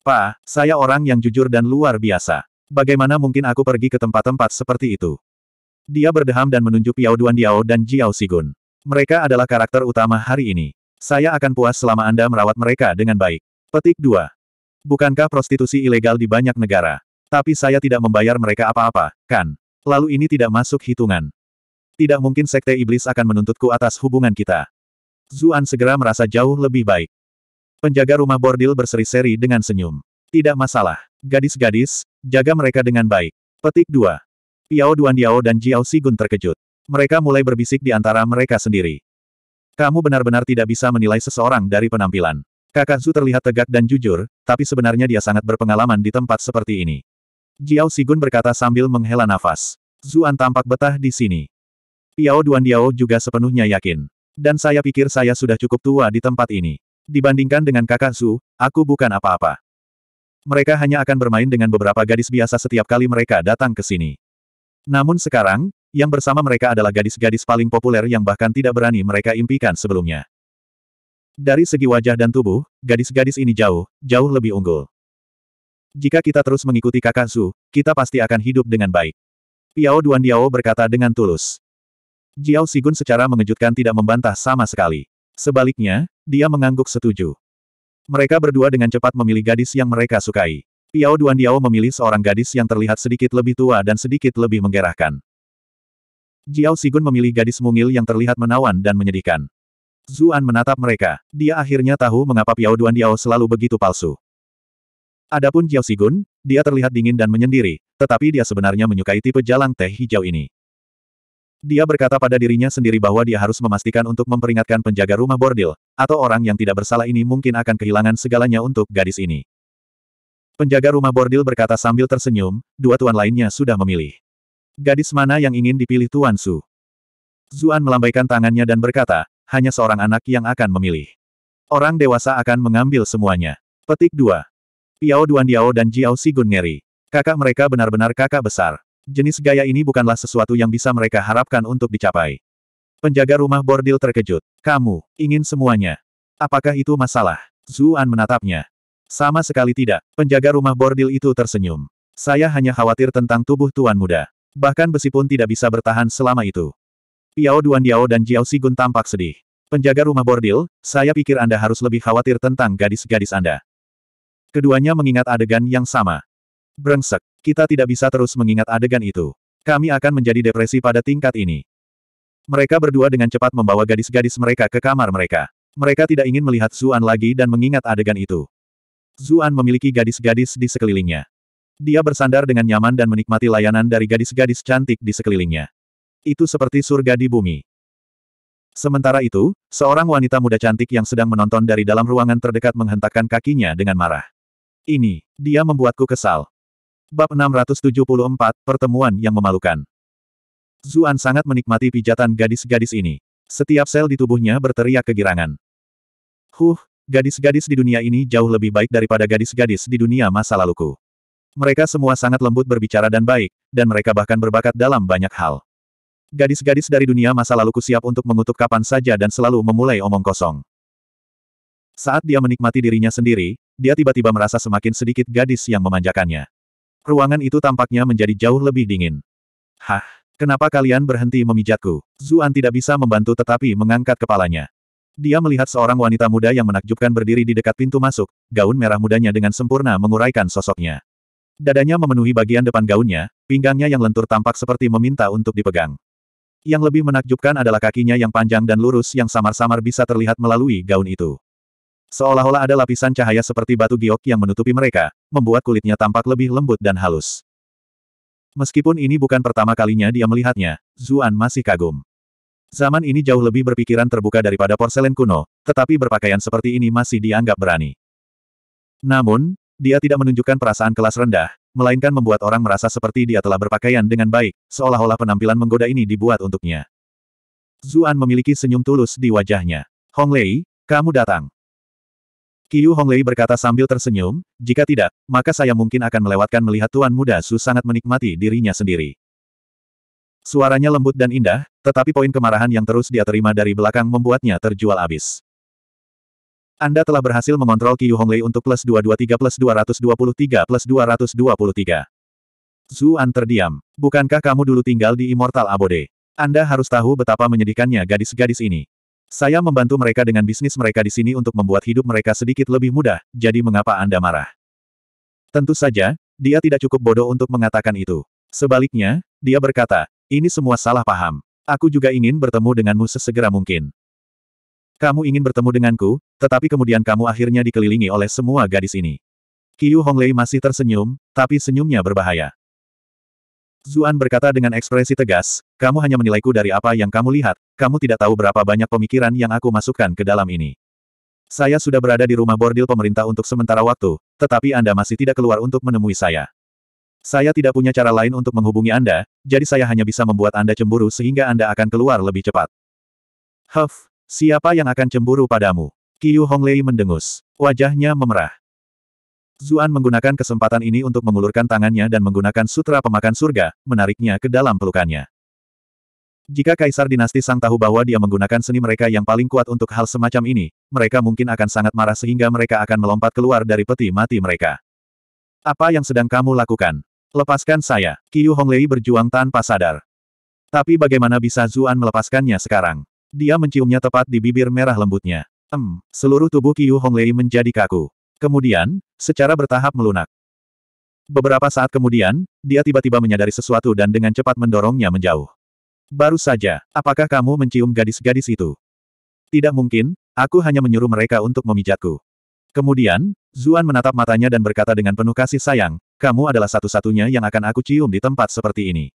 Pa, saya orang yang jujur dan luar biasa. Bagaimana mungkin aku pergi ke tempat-tempat seperti itu? Dia berdeham dan menunjuk Piao Duan Diao dan Jiao Sigun. Mereka adalah karakter utama hari ini. Saya akan puas selama Anda merawat mereka dengan baik. Petik 2. Bukankah prostitusi ilegal di banyak negara tapi saya tidak membayar mereka apa-apa, kan? Lalu ini tidak masuk hitungan. Tidak mungkin Sekte Iblis akan menuntutku atas hubungan kita. Zuan segera merasa jauh lebih baik. Penjaga rumah bordil berseri-seri dengan senyum. Tidak masalah. Gadis-gadis, jaga mereka dengan baik. Petik 2. Piao Duandiao dan Jiao Sigun terkejut. Mereka mulai berbisik di antara mereka sendiri. Kamu benar-benar tidak bisa menilai seseorang dari penampilan. Kakak Zu terlihat tegak dan jujur, tapi sebenarnya dia sangat berpengalaman di tempat seperti ini. Jiao Sigun berkata sambil menghela nafas. Zuan tampak betah di sini. Piao Duan Diao juga sepenuhnya yakin. Dan saya pikir saya sudah cukup tua di tempat ini. Dibandingkan dengan kakak Zu, aku bukan apa-apa. Mereka hanya akan bermain dengan beberapa gadis biasa setiap kali mereka datang ke sini. Namun sekarang, yang bersama mereka adalah gadis-gadis paling populer yang bahkan tidak berani mereka impikan sebelumnya. Dari segi wajah dan tubuh, gadis-gadis ini jauh, jauh lebih unggul. Jika kita terus mengikuti kakak Su, kita pasti akan hidup dengan baik. Piao Duan Diao berkata dengan tulus. Jiao Sigun secara mengejutkan tidak membantah sama sekali. Sebaliknya, dia mengangguk setuju. Mereka berdua dengan cepat memilih gadis yang mereka sukai. Piao Duan Diao memilih seorang gadis yang terlihat sedikit lebih tua dan sedikit lebih menggerahkan. Jiao Sigun memilih gadis mungil yang terlihat menawan dan menyedihkan. Zuan menatap mereka. Dia akhirnya tahu mengapa Piao Duan Diao selalu begitu palsu. Adapun Jiao Sigun, dia terlihat dingin dan menyendiri, tetapi dia sebenarnya menyukai tipe jalang teh hijau ini. Dia berkata pada dirinya sendiri bahwa dia harus memastikan untuk memperingatkan penjaga rumah bordil, atau orang yang tidak bersalah ini mungkin akan kehilangan segalanya untuk gadis ini. Penjaga rumah bordil berkata sambil tersenyum, dua tuan lainnya sudah memilih. Gadis mana yang ingin dipilih Tuan Su? Zuan melambaikan tangannya dan berkata, hanya seorang anak yang akan memilih. Orang dewasa akan mengambil semuanya. Petik 2. Piao Duan Diao dan Jiao Sigun ngeri. Kakak mereka benar-benar kakak besar. Jenis gaya ini bukanlah sesuatu yang bisa mereka harapkan untuk dicapai. Penjaga rumah bordil terkejut. Kamu, ingin semuanya. Apakah itu masalah? Zuan menatapnya. Sama sekali tidak, penjaga rumah bordil itu tersenyum. Saya hanya khawatir tentang tubuh tuan muda. Bahkan besi pun tidak bisa bertahan selama itu. Piao Duan Diao dan Jiao Sigun tampak sedih. Penjaga rumah bordil, saya pikir Anda harus lebih khawatir tentang gadis-gadis Anda. Keduanya mengingat adegan yang sama. Brengsek, kita tidak bisa terus mengingat adegan itu. Kami akan menjadi depresi pada tingkat ini. Mereka berdua dengan cepat membawa gadis-gadis mereka ke kamar mereka. Mereka tidak ingin melihat Zuan lagi dan mengingat adegan itu. Zuan memiliki gadis-gadis di sekelilingnya. Dia bersandar dengan nyaman dan menikmati layanan dari gadis-gadis cantik di sekelilingnya. Itu seperti surga di bumi. Sementara itu, seorang wanita muda cantik yang sedang menonton dari dalam ruangan terdekat menghentakkan kakinya dengan marah. Ini, dia membuatku kesal. Bab 674, Pertemuan yang Memalukan. Zuan sangat menikmati pijatan gadis-gadis ini. Setiap sel di tubuhnya berteriak kegirangan. Huh, gadis-gadis di dunia ini jauh lebih baik daripada gadis-gadis di dunia masa laluku. Mereka semua sangat lembut berbicara dan baik, dan mereka bahkan berbakat dalam banyak hal. Gadis-gadis dari dunia masa laluku siap untuk mengutuk kapan saja dan selalu memulai omong kosong. Saat dia menikmati dirinya sendiri, dia tiba-tiba merasa semakin sedikit gadis yang memanjakannya. Ruangan itu tampaknya menjadi jauh lebih dingin. Hah, kenapa kalian berhenti memijatku? Zuan tidak bisa membantu tetapi mengangkat kepalanya. Dia melihat seorang wanita muda yang menakjubkan berdiri di dekat pintu masuk, gaun merah mudanya dengan sempurna menguraikan sosoknya. Dadanya memenuhi bagian depan gaunnya, pinggangnya yang lentur tampak seperti meminta untuk dipegang. Yang lebih menakjubkan adalah kakinya yang panjang dan lurus yang samar-samar bisa terlihat melalui gaun itu. Seolah-olah ada lapisan cahaya seperti batu giok yang menutupi mereka, membuat kulitnya tampak lebih lembut dan halus. Meskipun ini bukan pertama kalinya dia melihatnya, Zuan masih kagum. Zaman ini jauh lebih berpikiran terbuka daripada porselen kuno, tetapi berpakaian seperti ini masih dianggap berani. Namun, dia tidak menunjukkan perasaan kelas rendah, melainkan membuat orang merasa seperti dia telah berpakaian dengan baik, seolah-olah penampilan menggoda ini dibuat untuknya. Zuan memiliki senyum tulus di wajahnya. Hong Lei, kamu datang. Qiu Honglei berkata sambil tersenyum, jika tidak, maka saya mungkin akan melewatkan melihat Tuan Muda Su sangat menikmati dirinya sendiri. Suaranya lembut dan indah, tetapi poin kemarahan yang terus dia terima dari belakang membuatnya terjual abis. Anda telah berhasil mengontrol Qiu Honglei untuk plus 223 plus 223 plus 223. Zuan terdiam. Bukankah kamu dulu tinggal di Immortal Abode? Anda harus tahu betapa menyedihkannya gadis-gadis ini. Saya membantu mereka dengan bisnis mereka di sini untuk membuat hidup mereka sedikit lebih mudah, jadi mengapa Anda marah? Tentu saja, dia tidak cukup bodoh untuk mengatakan itu. Sebaliknya, dia berkata, ini semua salah paham. Aku juga ingin bertemu denganmu sesegera mungkin. Kamu ingin bertemu denganku, tetapi kemudian kamu akhirnya dikelilingi oleh semua gadis ini. Qiu Honglei masih tersenyum, tapi senyumnya berbahaya. Zuan berkata dengan ekspresi tegas, kamu hanya menilaiku dari apa yang kamu lihat, kamu tidak tahu berapa banyak pemikiran yang aku masukkan ke dalam ini. Saya sudah berada di rumah bordil pemerintah untuk sementara waktu, tetapi Anda masih tidak keluar untuk menemui saya. Saya tidak punya cara lain untuk menghubungi Anda, jadi saya hanya bisa membuat Anda cemburu sehingga Anda akan keluar lebih cepat. Huff, siapa yang akan cemburu padamu? Qiu Honglei mendengus. Wajahnya memerah. Zuan menggunakan kesempatan ini untuk mengulurkan tangannya dan menggunakan sutra pemakan surga, menariknya ke dalam pelukannya. Jika Kaisar Dinasti Sang tahu bahwa dia menggunakan seni mereka yang paling kuat untuk hal semacam ini, mereka mungkin akan sangat marah sehingga mereka akan melompat keluar dari peti mati mereka. Apa yang sedang kamu lakukan? Lepaskan saya. Qiu Honglei berjuang tanpa sadar. Tapi bagaimana bisa Zuan melepaskannya sekarang? Dia menciumnya tepat di bibir merah lembutnya. Em, seluruh tubuh Qiu Honglei menjadi kaku. Kemudian, secara bertahap melunak. Beberapa saat kemudian, dia tiba-tiba menyadari sesuatu dan dengan cepat mendorongnya menjauh. Baru saja, apakah kamu mencium gadis-gadis itu? Tidak mungkin, aku hanya menyuruh mereka untuk memijatku. Kemudian, Zuan menatap matanya dan berkata dengan penuh kasih sayang, kamu adalah satu-satunya yang akan aku cium di tempat seperti ini.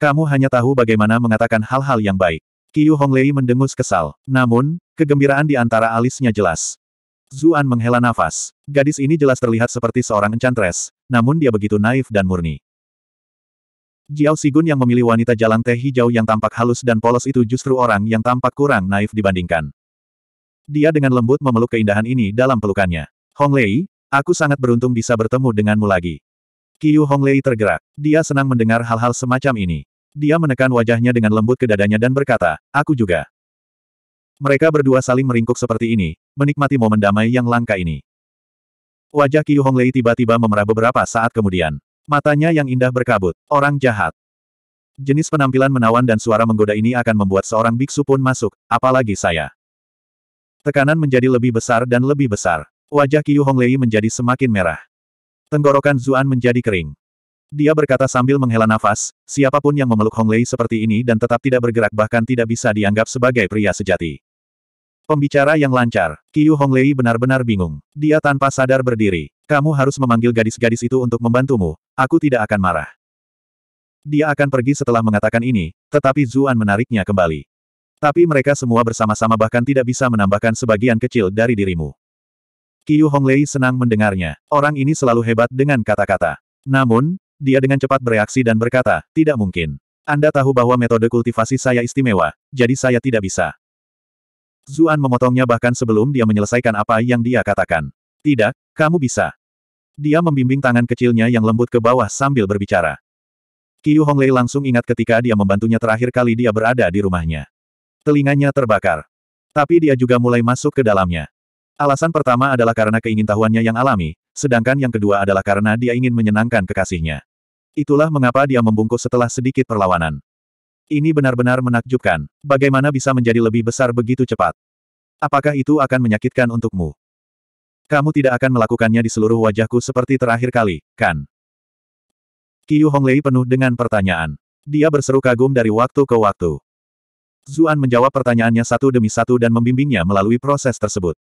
Kamu hanya tahu bagaimana mengatakan hal-hal yang baik. Qiu Honglei mendengus kesal. Namun, kegembiraan di antara alisnya jelas. Zuan menghela nafas. Gadis ini jelas terlihat seperti seorang enchantress, namun dia begitu naif dan murni. Jiao Sigun yang memilih wanita jalan teh hijau yang tampak halus dan polos itu justru orang yang tampak kurang naif dibandingkan. Dia dengan lembut memeluk keindahan ini dalam pelukannya. Hong Lei, aku sangat beruntung bisa bertemu denganmu lagi. Qiu Hong Lei tergerak. Dia senang mendengar hal-hal semacam ini. Dia menekan wajahnya dengan lembut ke dadanya dan berkata, aku juga. Mereka berdua saling meringkuk seperti ini, menikmati momen damai yang langka ini. Wajah Qiu Honglei tiba-tiba memerah beberapa saat kemudian. Matanya yang indah berkabut, orang jahat. Jenis penampilan menawan dan suara menggoda ini akan membuat seorang biksu pun masuk, apalagi saya. Tekanan menjadi lebih besar dan lebih besar. Wajah Qiu Honglei menjadi semakin merah. Tenggorokan Zuan menjadi kering. Dia berkata sambil menghela nafas, siapapun yang memeluk Honglei seperti ini dan tetap tidak bergerak bahkan tidak bisa dianggap sebagai pria sejati. Pembicara yang lancar. Qiu Honglei benar-benar bingung. Dia tanpa sadar berdiri. Kamu harus memanggil gadis-gadis itu untuk membantumu. Aku tidak akan marah. Dia akan pergi setelah mengatakan ini, tetapi Zuan menariknya kembali. Tapi mereka semua bersama-sama bahkan tidak bisa menambahkan sebagian kecil dari dirimu. Qiu Honglei senang mendengarnya. Orang ini selalu hebat dengan kata-kata. Namun, dia dengan cepat bereaksi dan berkata, tidak mungkin. Anda tahu bahwa metode kultivasi saya istimewa, jadi saya tidak bisa. Zuan memotongnya bahkan sebelum dia menyelesaikan apa yang dia katakan. Tidak, kamu bisa. Dia membimbing tangan kecilnya yang lembut ke bawah sambil berbicara. Qiu Honglei langsung ingat ketika dia membantunya terakhir kali dia berada di rumahnya. Telinganya terbakar. Tapi dia juga mulai masuk ke dalamnya. Alasan pertama adalah karena keingintahuannya yang alami, sedangkan yang kedua adalah karena dia ingin menyenangkan kekasihnya. Itulah mengapa dia membungkuk setelah sedikit perlawanan. Ini benar-benar menakjubkan. Bagaimana bisa menjadi lebih besar begitu cepat? Apakah itu akan menyakitkan untukmu? Kamu tidak akan melakukannya di seluruh wajahku seperti terakhir kali, kan? Qiu Honglei penuh dengan pertanyaan. Dia berseru kagum dari waktu ke waktu. Zuan menjawab pertanyaannya satu demi satu dan membimbingnya melalui proses tersebut.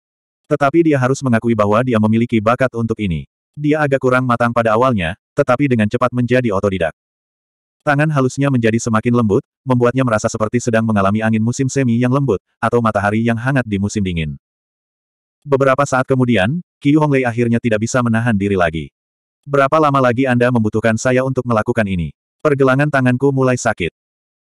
Tetapi dia harus mengakui bahwa dia memiliki bakat untuk ini. Dia agak kurang matang pada awalnya, tetapi dengan cepat menjadi otodidak. Tangan halusnya menjadi semakin lembut, membuatnya merasa seperti sedang mengalami angin musim semi yang lembut, atau matahari yang hangat di musim dingin. Beberapa saat kemudian, Qiu Honglei akhirnya tidak bisa menahan diri lagi. Berapa lama lagi Anda membutuhkan saya untuk melakukan ini? Pergelangan tanganku mulai sakit.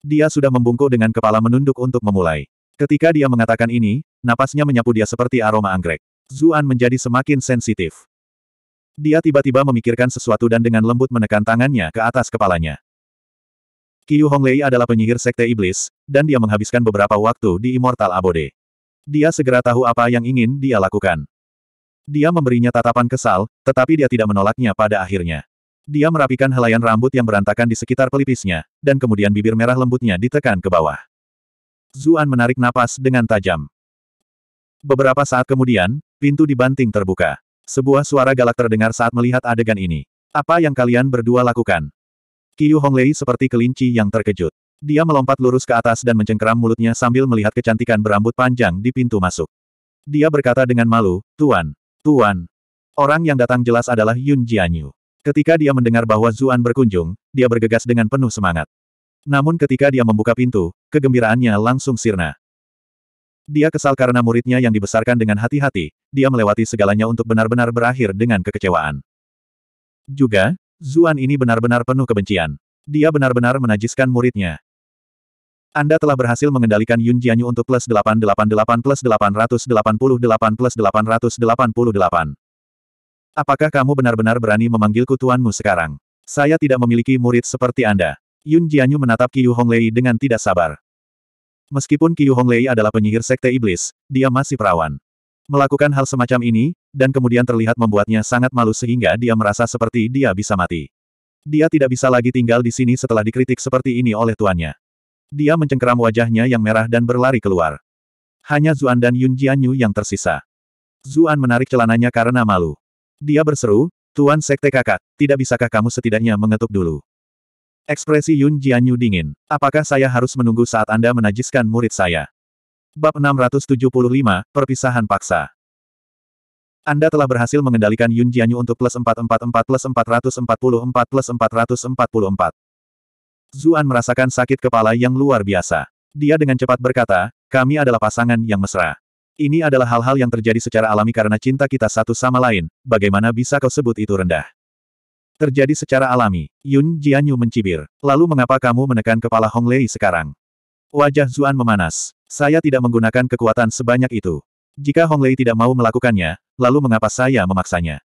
Dia sudah membungkuk dengan kepala menunduk untuk memulai. Ketika dia mengatakan ini, napasnya menyapu dia seperti aroma anggrek. Zuan menjadi semakin sensitif. Dia tiba-tiba memikirkan sesuatu dan dengan lembut menekan tangannya ke atas kepalanya. Qiu Honglei adalah penyihir sekte iblis, dan dia menghabiskan beberapa waktu di Immortal Abode. Dia segera tahu apa yang ingin dia lakukan. Dia memberinya tatapan kesal, tetapi dia tidak menolaknya pada akhirnya. Dia merapikan helaian rambut yang berantakan di sekitar pelipisnya, dan kemudian bibir merah lembutnya ditekan ke bawah. Zuan menarik napas dengan tajam. Beberapa saat kemudian, pintu dibanting terbuka. Sebuah suara galak terdengar saat melihat adegan ini. Apa yang kalian berdua lakukan? Qiu Honglei seperti kelinci yang terkejut. Dia melompat lurus ke atas dan mencengkeram mulutnya sambil melihat kecantikan berambut panjang di pintu masuk. Dia berkata dengan malu, Tuan, Tuan. Orang yang datang jelas adalah Yun Jianyu. Ketika dia mendengar bahwa Zuan berkunjung, dia bergegas dengan penuh semangat. Namun ketika dia membuka pintu, kegembiraannya langsung sirna. Dia kesal karena muridnya yang dibesarkan dengan hati-hati, dia melewati segalanya untuk benar-benar berakhir dengan kekecewaan. Juga, Zuan ini benar-benar penuh kebencian. Dia benar-benar menajiskan muridnya. Anda telah berhasil mengendalikan Yun Jianyu untuk plus 888 plus 888 plus 888. Apakah kamu benar-benar berani memanggilku tuanmu sekarang? Saya tidak memiliki murid seperti Anda. Yun Jianyu menatap Qiu Honglei dengan tidak sabar. Meskipun Qiu Honglei adalah penyihir sekte iblis, dia masih perawan. Melakukan hal semacam ini, dan kemudian terlihat membuatnya sangat malu sehingga dia merasa seperti dia bisa mati. Dia tidak bisa lagi tinggal di sini setelah dikritik seperti ini oleh tuannya. Dia mencengkeram wajahnya yang merah dan berlari keluar. Hanya Zuan dan Yun Jianyu yang tersisa. Zuan menarik celananya karena malu. Dia berseru, Tuan Sekte kakak, tidak bisakah kamu setidaknya mengetuk dulu? Ekspresi Yun Jianyu dingin. Apakah saya harus menunggu saat Anda menajiskan murid saya? Bab 675, Perpisahan Paksa Anda telah berhasil mengendalikan Yun Jianyu untuk plus 444 plus 444 plus 444. Zuan merasakan sakit kepala yang luar biasa. Dia dengan cepat berkata, kami adalah pasangan yang mesra. Ini adalah hal-hal yang terjadi secara alami karena cinta kita satu sama lain, bagaimana bisa kau sebut itu rendah? Terjadi secara alami, Yun Jianyu mencibir. Lalu mengapa kamu menekan kepala Hong Lei sekarang? Wajah Zuan memanas. Saya tidak menggunakan kekuatan sebanyak itu. Jika Hong Lei tidak mau melakukannya, lalu mengapa saya memaksanya?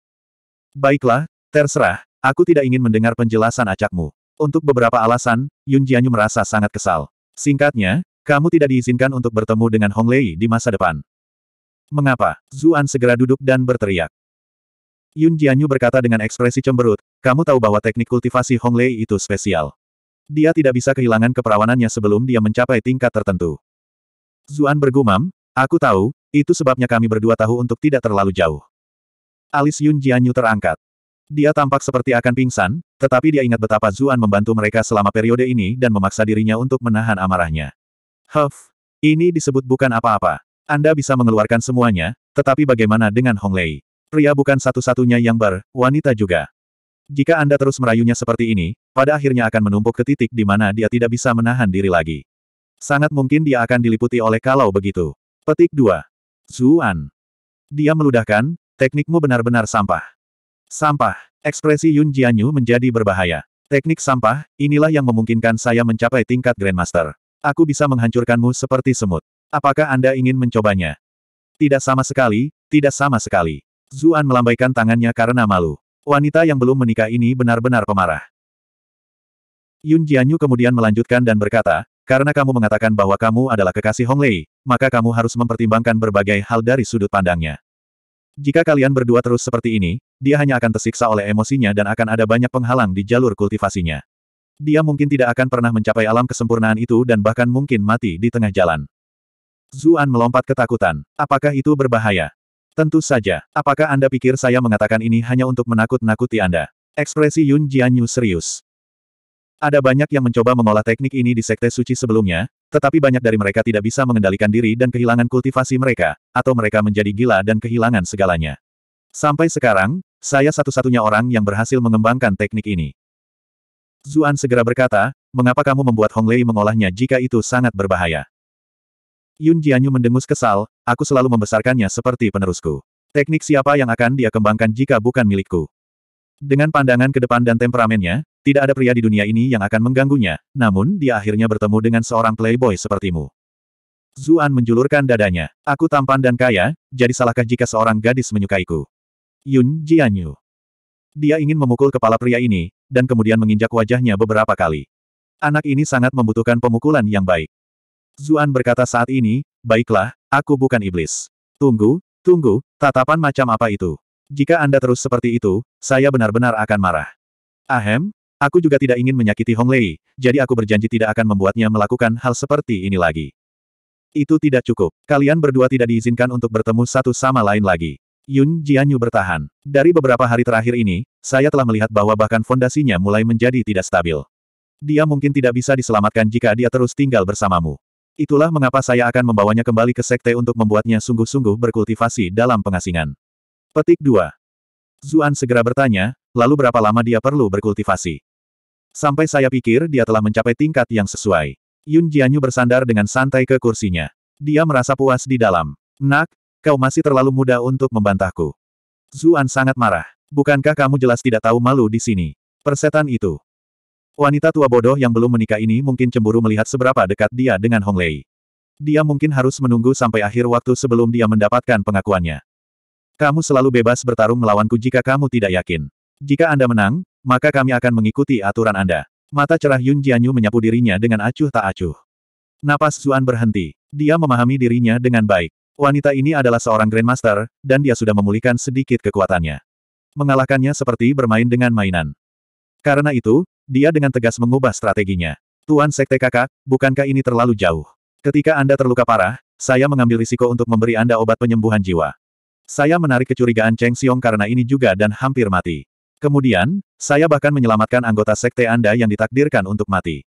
Baiklah, terserah, aku tidak ingin mendengar penjelasan acakmu. Untuk beberapa alasan, Yun Jianyu merasa sangat kesal. Singkatnya, kamu tidak diizinkan untuk bertemu dengan Hong Lei di masa depan. Mengapa? Zuan segera duduk dan berteriak. Yun Jianyu berkata dengan ekspresi cemberut, kamu tahu bahwa teknik kultivasi Hong Lei itu spesial. Dia tidak bisa kehilangan keperawanannya sebelum dia mencapai tingkat tertentu. Zuan bergumam, aku tahu, itu sebabnya kami berdua tahu untuk tidak terlalu jauh. Alis Yun Jianyu terangkat. Dia tampak seperti akan pingsan, tetapi dia ingat betapa Zuan membantu mereka selama periode ini dan memaksa dirinya untuk menahan amarahnya. Huff, ini disebut bukan apa-apa. Anda bisa mengeluarkan semuanya, tetapi bagaimana dengan Hong Lei? Pria bukan satu-satunya yang ber, wanita juga. Jika Anda terus merayunya seperti ini, pada akhirnya akan menumpuk ke titik di mana dia tidak bisa menahan diri lagi. Sangat mungkin dia akan diliputi oleh kalau begitu. Petik 2. Zuan. Dia meludahkan, teknikmu benar-benar sampah. Sampah. Ekspresi Yun Jianyu menjadi berbahaya. Teknik sampah, inilah yang memungkinkan saya mencapai tingkat Grandmaster. Aku bisa menghancurkanmu seperti semut. Apakah Anda ingin mencobanya? Tidak sama sekali, tidak sama sekali. Zuan melambaikan tangannya karena malu. Wanita yang belum menikah ini benar-benar pemarah. Yun Jianyu kemudian melanjutkan dan berkata, karena kamu mengatakan bahwa kamu adalah kekasih Hong Lei, maka kamu harus mempertimbangkan berbagai hal dari sudut pandangnya. Jika kalian berdua terus seperti ini, dia hanya akan tersiksa oleh emosinya dan akan ada banyak penghalang di jalur kultivasinya. Dia mungkin tidak akan pernah mencapai alam kesempurnaan itu dan bahkan mungkin mati di tengah jalan. Zuan melompat ketakutan. Apakah itu berbahaya? Tentu saja, apakah Anda pikir saya mengatakan ini hanya untuk menakut-nakuti Anda? Ekspresi Yun Jianyu serius. Ada banyak yang mencoba mengolah teknik ini di Sekte Suci sebelumnya, tetapi banyak dari mereka tidak bisa mengendalikan diri dan kehilangan kultivasi mereka, atau mereka menjadi gila dan kehilangan segalanya. Sampai sekarang, saya satu-satunya orang yang berhasil mengembangkan teknik ini. Zuan segera berkata, mengapa kamu membuat Hong Lei mengolahnya jika itu sangat berbahaya? Yun Jianyu mendengus kesal, Aku selalu membesarkannya seperti penerusku. Teknik siapa yang akan dia kembangkan jika bukan milikku? Dengan pandangan ke depan dan temperamennya, tidak ada pria di dunia ini yang akan mengganggunya, namun dia akhirnya bertemu dengan seorang playboy sepertimu. Zuan menjulurkan dadanya. Aku tampan dan kaya, jadi salahkah jika seorang gadis menyukaiku? Yun Jianyu. Dia ingin memukul kepala pria ini, dan kemudian menginjak wajahnya beberapa kali. Anak ini sangat membutuhkan pemukulan yang baik. Zuan berkata saat ini, baiklah, aku bukan iblis. Tunggu, tunggu, tatapan macam apa itu? Jika Anda terus seperti itu, saya benar-benar akan marah. Ahem, aku juga tidak ingin menyakiti Hong Lei, jadi aku berjanji tidak akan membuatnya melakukan hal seperti ini lagi. Itu tidak cukup. Kalian berdua tidak diizinkan untuk bertemu satu sama lain lagi. Yun Jianyu bertahan. Dari beberapa hari terakhir ini, saya telah melihat bahwa bahkan fondasinya mulai menjadi tidak stabil. Dia mungkin tidak bisa diselamatkan jika dia terus tinggal bersamamu. Itulah mengapa saya akan membawanya kembali ke sekte untuk membuatnya sungguh-sungguh berkultivasi dalam pengasingan. Petik 2. Zuan segera bertanya, lalu berapa lama dia perlu berkultivasi? Sampai saya pikir dia telah mencapai tingkat yang sesuai. Yun Jianyu bersandar dengan santai ke kursinya. Dia merasa puas di dalam. Nak, kau masih terlalu muda untuk membantahku. Zuan sangat marah. Bukankah kamu jelas tidak tahu malu di sini? Persetan itu. Wanita tua bodoh yang belum menikah ini mungkin cemburu melihat seberapa dekat dia dengan Hong Lei. Dia mungkin harus menunggu sampai akhir waktu sebelum dia mendapatkan pengakuannya. Kamu selalu bebas bertarung melawanku jika kamu tidak yakin. Jika Anda menang, maka kami akan mengikuti aturan Anda. Mata cerah Yun Jianyu menyapu dirinya dengan acuh tak acuh. Napas Zuan berhenti. Dia memahami dirinya dengan baik. Wanita ini adalah seorang Grandmaster, dan dia sudah memulihkan sedikit kekuatannya. Mengalahkannya seperti bermain dengan mainan. Karena itu, dia dengan tegas mengubah strateginya. Tuan Sekte kakak, bukankah ini terlalu jauh? Ketika Anda terluka parah, saya mengambil risiko untuk memberi Anda obat penyembuhan jiwa. Saya menarik kecurigaan Cheng Xiong karena ini juga dan hampir mati. Kemudian, saya bahkan menyelamatkan anggota Sekte Anda yang ditakdirkan untuk mati.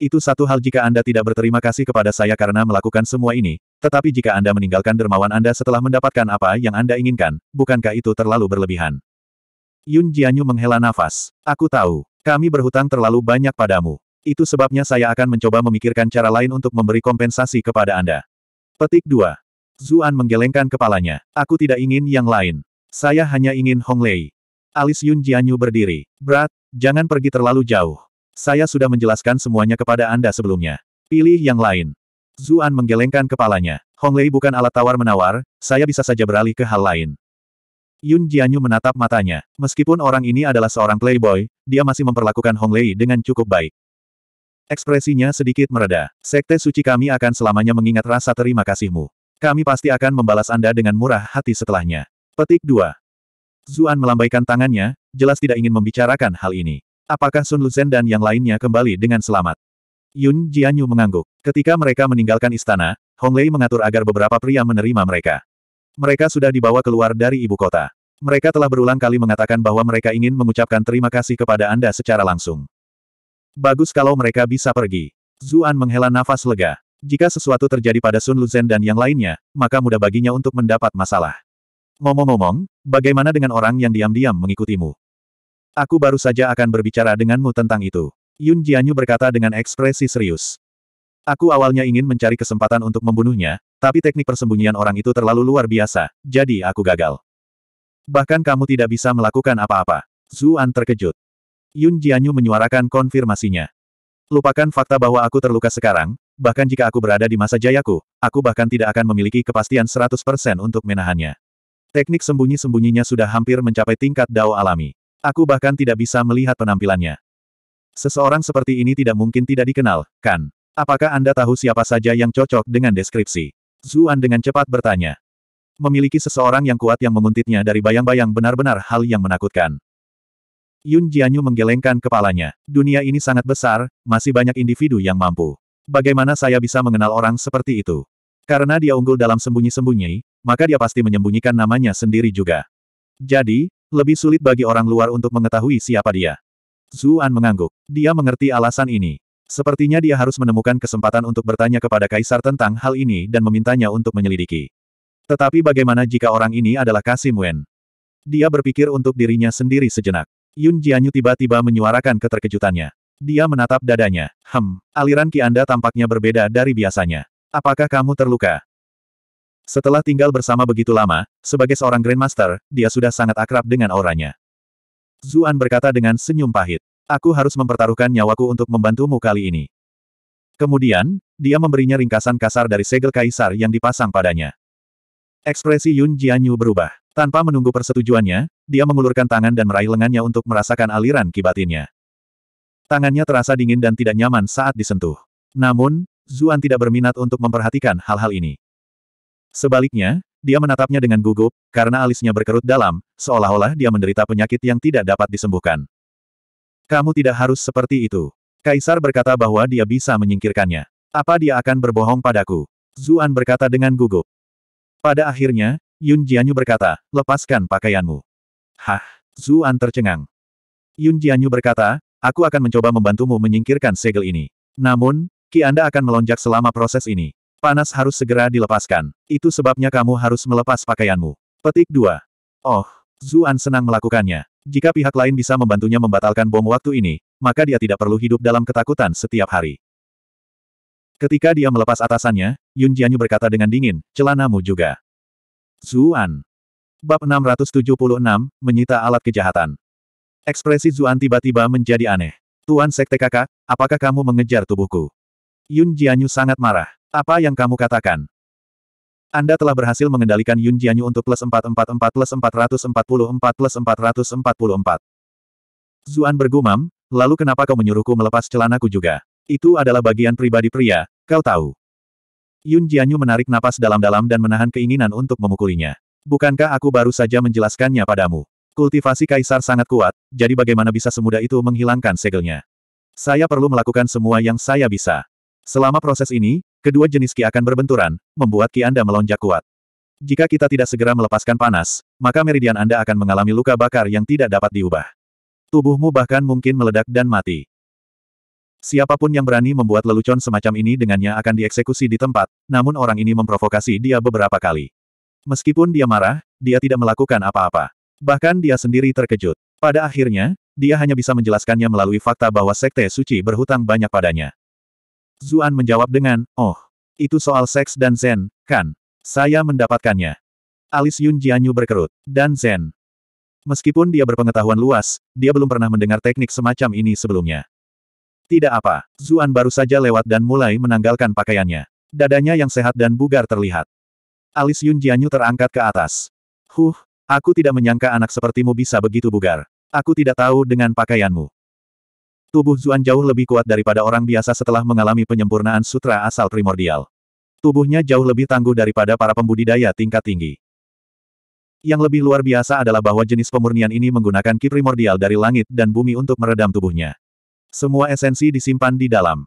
Itu satu hal jika Anda tidak berterima kasih kepada saya karena melakukan semua ini, tetapi jika Anda meninggalkan dermawan Anda setelah mendapatkan apa yang Anda inginkan, bukankah itu terlalu berlebihan? Yun Jianyu menghela nafas. Aku tahu. Kami berhutang terlalu banyak padamu. Itu sebabnya saya akan mencoba memikirkan cara lain untuk memberi kompensasi kepada Anda. Petik 2. Zuan menggelengkan kepalanya. Aku tidak ingin yang lain. Saya hanya ingin Hong Lei. Alis Yun Jianyu berdiri. Berat, jangan pergi terlalu jauh. Saya sudah menjelaskan semuanya kepada Anda sebelumnya. Pilih yang lain. Zuan menggelengkan kepalanya. Hong Lei bukan alat tawar-menawar, saya bisa saja beralih ke hal lain. Yun Jianyu menatap matanya. Meskipun orang ini adalah seorang playboy, dia masih memperlakukan Hong Lei dengan cukup baik. Ekspresinya sedikit mereda. Sekte suci kami akan selamanya mengingat rasa terima kasihmu. Kami pasti akan membalas Anda dengan murah hati setelahnya. Petik 2. Zuan melambaikan tangannya, jelas tidak ingin membicarakan hal ini. Apakah Sun Luzhen dan yang lainnya kembali dengan selamat? Yun Jianyu mengangguk. Ketika mereka meninggalkan istana, Hong Lei mengatur agar beberapa pria menerima mereka. Mereka sudah dibawa keluar dari ibu kota. Mereka telah berulang kali mengatakan bahwa mereka ingin mengucapkan terima kasih kepada Anda secara langsung. Bagus kalau mereka bisa pergi. Zuan menghela nafas lega. Jika sesuatu terjadi pada Sun Luzhen dan yang lainnya, maka mudah baginya untuk mendapat masalah. Ngomong-ngomong, bagaimana dengan orang yang diam-diam mengikutimu? Aku baru saja akan berbicara denganmu tentang itu. Yun Jianyu berkata dengan ekspresi serius. Aku awalnya ingin mencari kesempatan untuk membunuhnya, tapi teknik persembunyian orang itu terlalu luar biasa, jadi aku gagal. Bahkan kamu tidak bisa melakukan apa-apa. Zuan terkejut. Yun Jianyu menyuarakan konfirmasinya. Lupakan fakta bahwa aku terluka sekarang, bahkan jika aku berada di masa jayaku, aku bahkan tidak akan memiliki kepastian 100% untuk menahannya. Teknik sembunyi-sembunyinya sudah hampir mencapai tingkat dao alami. Aku bahkan tidak bisa melihat penampilannya. Seseorang seperti ini tidak mungkin tidak dikenal, kan? Apakah Anda tahu siapa saja yang cocok dengan deskripsi? Zuan dengan cepat bertanya. Memiliki seseorang yang kuat yang menguntitnya dari bayang-bayang benar-benar hal yang menakutkan. Yun Jianyu menggelengkan kepalanya. Dunia ini sangat besar, masih banyak individu yang mampu. Bagaimana saya bisa mengenal orang seperti itu? Karena dia unggul dalam sembunyi-sembunyi, maka dia pasti menyembunyikan namanya sendiri juga. Jadi, lebih sulit bagi orang luar untuk mengetahui siapa dia. Zuan mengangguk. Dia mengerti alasan ini. Sepertinya dia harus menemukan kesempatan untuk bertanya kepada Kaisar tentang hal ini dan memintanya untuk menyelidiki. Tetapi bagaimana jika orang ini adalah Kasim Wen? Dia berpikir untuk dirinya sendiri sejenak. Yun Jianyu tiba-tiba menyuarakan keterkejutannya. Dia menatap dadanya. Hem, aliran ki Anda tampaknya berbeda dari biasanya. Apakah kamu terluka? Setelah tinggal bersama begitu lama, sebagai seorang Grandmaster, dia sudah sangat akrab dengan auranya. Zuan berkata dengan senyum pahit. Aku harus mempertaruhkan nyawaku untuk membantumu kali ini. Kemudian, dia memberinya ringkasan kasar dari segel kaisar yang dipasang padanya. Ekspresi Yun Jianyu berubah. Tanpa menunggu persetujuannya, dia mengulurkan tangan dan meraih lengannya untuk merasakan aliran kibatinnya. Tangannya terasa dingin dan tidak nyaman saat disentuh. Namun, Zuan tidak berminat untuk memperhatikan hal-hal ini. Sebaliknya, dia menatapnya dengan gugup, karena alisnya berkerut dalam, seolah-olah dia menderita penyakit yang tidak dapat disembuhkan. Kamu tidak harus seperti itu. Kaisar berkata bahwa dia bisa menyingkirkannya. Apa dia akan berbohong padaku? Zuan berkata dengan gugup. Pada akhirnya, Yun Jianyu berkata, lepaskan pakaianmu. Hah, Zuan tercengang. Yun Jianyu berkata, aku akan mencoba membantumu menyingkirkan segel ini. Namun, ki Anda akan melonjak selama proses ini. Panas harus segera dilepaskan. Itu sebabnya kamu harus melepas pakaianmu. Petik 2. Oh, Zuan senang melakukannya. Jika pihak lain bisa membantunya membatalkan bom waktu ini, maka dia tidak perlu hidup dalam ketakutan setiap hari. Ketika dia melepas atasannya, Yun Jianyu berkata dengan dingin, celanamu juga. Zuan. Bab 676, menyita alat kejahatan. Ekspresi Zuan tiba-tiba menjadi aneh. Tuan Sekte kakak, apakah kamu mengejar tubuhku? Yun Jianyu sangat marah. Apa yang kamu katakan? Anda telah berhasil mengendalikan Yun Jianyu untuk plus 444 plus 444 plus 444. Zuan bergumam, lalu kenapa kau menyuruhku melepas celanaku juga? Itu adalah bagian pribadi pria, kau tahu. Yun Jianyu menarik napas dalam-dalam dan menahan keinginan untuk memukulinya. Bukankah aku baru saja menjelaskannya padamu? Kultivasi kaisar sangat kuat, jadi bagaimana bisa semudah itu menghilangkan segelnya? Saya perlu melakukan semua yang saya bisa. Selama proses ini, kedua jenis ki akan berbenturan, membuat ki Anda melonjak kuat. Jika kita tidak segera melepaskan panas, maka meridian Anda akan mengalami luka bakar yang tidak dapat diubah. Tubuhmu bahkan mungkin meledak dan mati. Siapapun yang berani membuat lelucon semacam ini dengannya akan dieksekusi di tempat, namun orang ini memprovokasi dia beberapa kali. Meskipun dia marah, dia tidak melakukan apa-apa. Bahkan dia sendiri terkejut. Pada akhirnya, dia hanya bisa menjelaskannya melalui fakta bahwa Sekte Suci berhutang banyak padanya. Zuan menjawab dengan, oh, itu soal seks dan Zen, kan? Saya mendapatkannya. Alis Yun Jianyu berkerut. Dan Zen. Meskipun dia berpengetahuan luas, dia belum pernah mendengar teknik semacam ini sebelumnya. Tidak apa, Zuan baru saja lewat dan mulai menanggalkan pakaiannya. Dadanya yang sehat dan bugar terlihat. Alis Yun Jianyu terangkat ke atas. Huh, aku tidak menyangka anak sepertimu bisa begitu bugar. Aku tidak tahu dengan pakaianmu. Tubuh Zuan jauh lebih kuat daripada orang biasa setelah mengalami penyempurnaan sutra asal primordial. Tubuhnya jauh lebih tangguh daripada para pembudidaya tingkat tinggi. Yang lebih luar biasa adalah bahwa jenis pemurnian ini menggunakan ki primordial dari langit dan bumi untuk meredam tubuhnya. Semua esensi disimpan di dalam.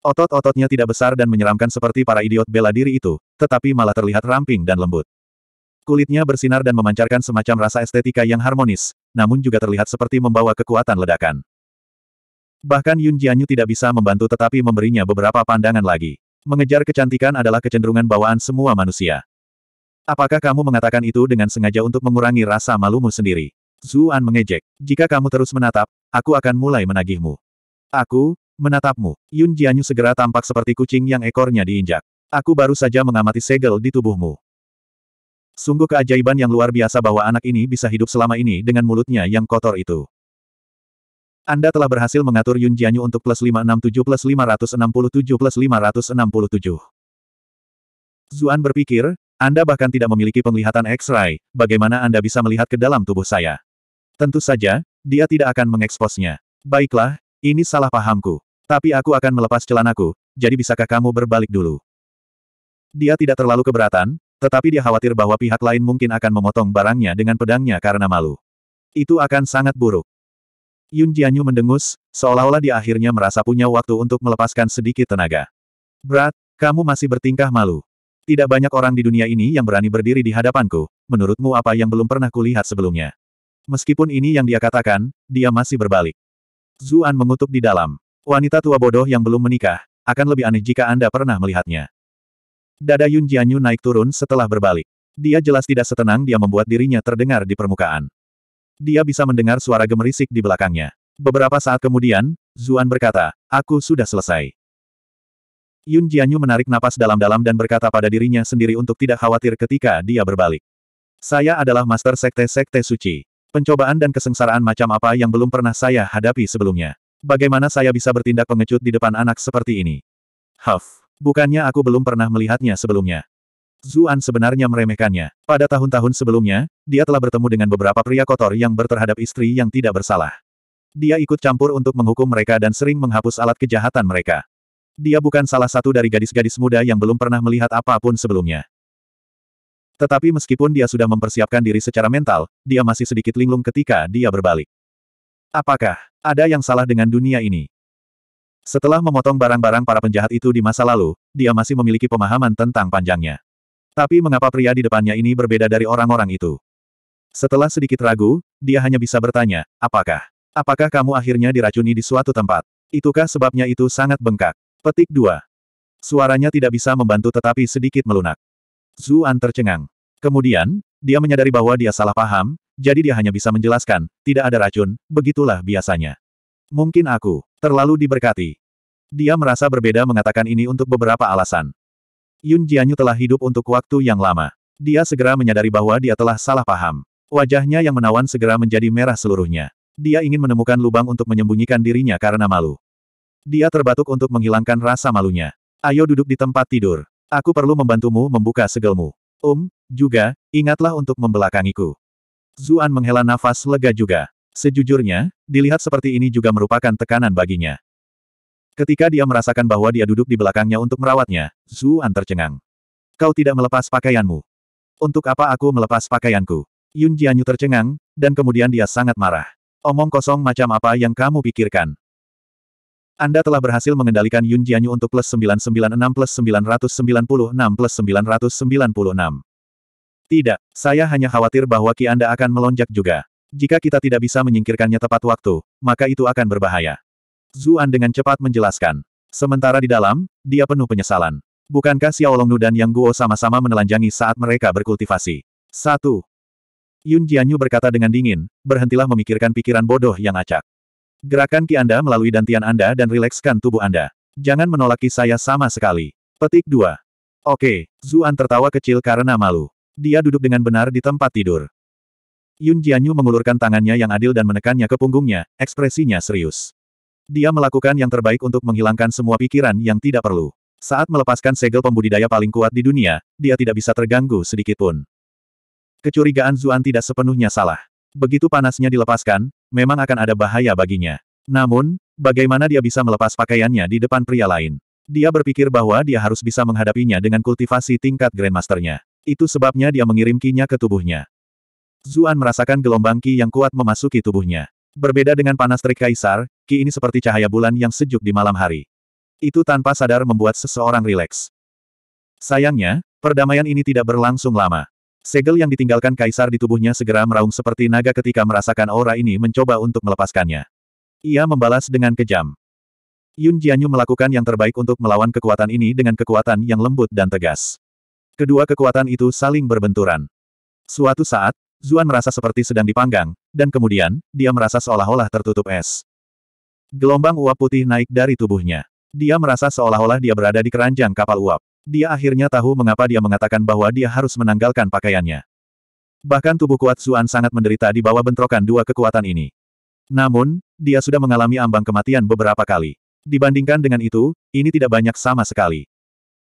Otot-ototnya tidak besar dan menyeramkan seperti para idiot bela diri itu, tetapi malah terlihat ramping dan lembut. Kulitnya bersinar dan memancarkan semacam rasa estetika yang harmonis, namun juga terlihat seperti membawa kekuatan ledakan. Bahkan Yun Jianyu tidak bisa membantu tetapi memberinya beberapa pandangan lagi. Mengejar kecantikan adalah kecenderungan bawaan semua manusia. Apakah kamu mengatakan itu dengan sengaja untuk mengurangi rasa malumu sendiri? Zuan mengejek. Jika kamu terus menatap, aku akan mulai menagihmu. Aku, menatapmu. Yun Jianyu segera tampak seperti kucing yang ekornya diinjak. Aku baru saja mengamati segel di tubuhmu. Sungguh keajaiban yang luar biasa bahwa anak ini bisa hidup selama ini dengan mulutnya yang kotor itu. Anda telah berhasil mengatur Yun Jianyu untuk plus 567 plus 567 plus 567. Zuan berpikir, Anda bahkan tidak memiliki penglihatan X-ray, bagaimana Anda bisa melihat ke dalam tubuh saya? Tentu saja, dia tidak akan mengeksposnya. Baiklah, ini salah pahamku. Tapi aku akan melepas celanaku, jadi bisakah kamu berbalik dulu? Dia tidak terlalu keberatan, tetapi dia khawatir bahwa pihak lain mungkin akan memotong barangnya dengan pedangnya karena malu. Itu akan sangat buruk. Yun Jianyu mendengus, seolah-olah dia akhirnya merasa punya waktu untuk melepaskan sedikit tenaga. Berat, kamu masih bertingkah malu. Tidak banyak orang di dunia ini yang berani berdiri di hadapanku, menurutmu apa yang belum pernah kulihat sebelumnya. Meskipun ini yang dia katakan, dia masih berbalik. Zuan mengutuk di dalam. Wanita tua bodoh yang belum menikah, akan lebih aneh jika Anda pernah melihatnya. Dada Yun Jianyu naik turun setelah berbalik. Dia jelas tidak setenang dia membuat dirinya terdengar di permukaan. Dia bisa mendengar suara gemerisik di belakangnya. Beberapa saat kemudian, Zuan berkata, aku sudah selesai. Yun Jianyu menarik napas dalam-dalam dan berkata pada dirinya sendiri untuk tidak khawatir ketika dia berbalik. Saya adalah Master Sekte-Sekte Suci. Pencobaan dan kesengsaraan macam apa yang belum pernah saya hadapi sebelumnya. Bagaimana saya bisa bertindak pengecut di depan anak seperti ini? Huff, bukannya aku belum pernah melihatnya sebelumnya. Zuan sebenarnya meremehkannya. Pada tahun-tahun sebelumnya, dia telah bertemu dengan beberapa pria kotor yang berterhadap istri yang tidak bersalah. Dia ikut campur untuk menghukum mereka dan sering menghapus alat kejahatan mereka. Dia bukan salah satu dari gadis-gadis muda yang belum pernah melihat apapun sebelumnya. Tetapi meskipun dia sudah mempersiapkan diri secara mental, dia masih sedikit linglung ketika dia berbalik. Apakah ada yang salah dengan dunia ini? Setelah memotong barang-barang para penjahat itu di masa lalu, dia masih memiliki pemahaman tentang panjangnya. Tapi mengapa pria di depannya ini berbeda dari orang-orang itu? Setelah sedikit ragu, dia hanya bisa bertanya, apakah? Apakah kamu akhirnya diracuni di suatu tempat? Itukah sebabnya itu sangat bengkak? Petik 2. Suaranya tidak bisa membantu tetapi sedikit melunak. Zuan tercengang. Kemudian, dia menyadari bahwa dia salah paham, jadi dia hanya bisa menjelaskan, tidak ada racun, begitulah biasanya. Mungkin aku terlalu diberkati. Dia merasa berbeda mengatakan ini untuk beberapa alasan. Yun Jianyu telah hidup untuk waktu yang lama. Dia segera menyadari bahwa dia telah salah paham. Wajahnya yang menawan segera menjadi merah seluruhnya. Dia ingin menemukan lubang untuk menyembunyikan dirinya karena malu. Dia terbatuk untuk menghilangkan rasa malunya. Ayo duduk di tempat tidur. Aku perlu membantumu membuka segelmu. Um, juga, ingatlah untuk membelakangiku. Zuan menghela nafas lega juga. Sejujurnya, dilihat seperti ini juga merupakan tekanan baginya. Ketika dia merasakan bahwa dia duduk di belakangnya untuk merawatnya, Zuan tercengang. Kau tidak melepas pakaianmu. Untuk apa aku melepas pakaianku? Yun Jianyu tercengang, dan kemudian dia sangat marah. Omong kosong macam apa yang kamu pikirkan? Anda telah berhasil mengendalikan Yun Jianyu untuk plus 996 plus 996 plus 996. Tidak, saya hanya khawatir bahwa Ki Anda akan melonjak juga. Jika kita tidak bisa menyingkirkannya tepat waktu, maka itu akan berbahaya. Zuan dengan cepat menjelaskan. Sementara di dalam, dia penuh penyesalan. Bukankah Xiaolongnu dan Yang Guo sama-sama menelanjangi saat mereka berkultivasi? Satu. Yun Jianyu berkata dengan dingin, berhentilah memikirkan pikiran bodoh yang acak. Gerakan ki Anda melalui dantian Anda dan rilekskan tubuh Anda. Jangan menolaki saya sama sekali. Petik 2. Oke, Zuan tertawa kecil karena malu. Dia duduk dengan benar di tempat tidur. Yun Jianyu mengulurkan tangannya yang adil dan menekannya ke punggungnya, ekspresinya serius. Dia melakukan yang terbaik untuk menghilangkan semua pikiran yang tidak perlu. Saat melepaskan segel pembudidaya paling kuat di dunia, dia tidak bisa terganggu sedikit pun. Kecurigaan Zuan tidak sepenuhnya salah. Begitu panasnya dilepaskan, memang akan ada bahaya baginya. Namun, bagaimana dia bisa melepas pakaiannya di depan pria lain? Dia berpikir bahwa dia harus bisa menghadapinya dengan kultivasi tingkat Grandmasternya. Itu sebabnya dia mengirim kinya ke tubuhnya. Zuan merasakan gelombang ki yang kuat memasuki tubuhnya. Berbeda dengan panas terik kaisar, Ki ini seperti cahaya bulan yang sejuk di malam hari. Itu tanpa sadar membuat seseorang rileks. Sayangnya, perdamaian ini tidak berlangsung lama. Segel yang ditinggalkan kaisar di tubuhnya segera meraung seperti naga ketika merasakan aura ini mencoba untuk melepaskannya. Ia membalas dengan kejam. Yun Jianyu melakukan yang terbaik untuk melawan kekuatan ini dengan kekuatan yang lembut dan tegas. Kedua kekuatan itu saling berbenturan. Suatu saat, Zuan merasa seperti sedang dipanggang, dan kemudian, dia merasa seolah-olah tertutup es. Gelombang uap putih naik dari tubuhnya. Dia merasa seolah-olah dia berada di keranjang kapal uap. Dia akhirnya tahu mengapa dia mengatakan bahwa dia harus menanggalkan pakaiannya. Bahkan tubuh kuat Zuan sangat menderita di bawah bentrokan dua kekuatan ini. Namun, dia sudah mengalami ambang kematian beberapa kali. Dibandingkan dengan itu, ini tidak banyak sama sekali.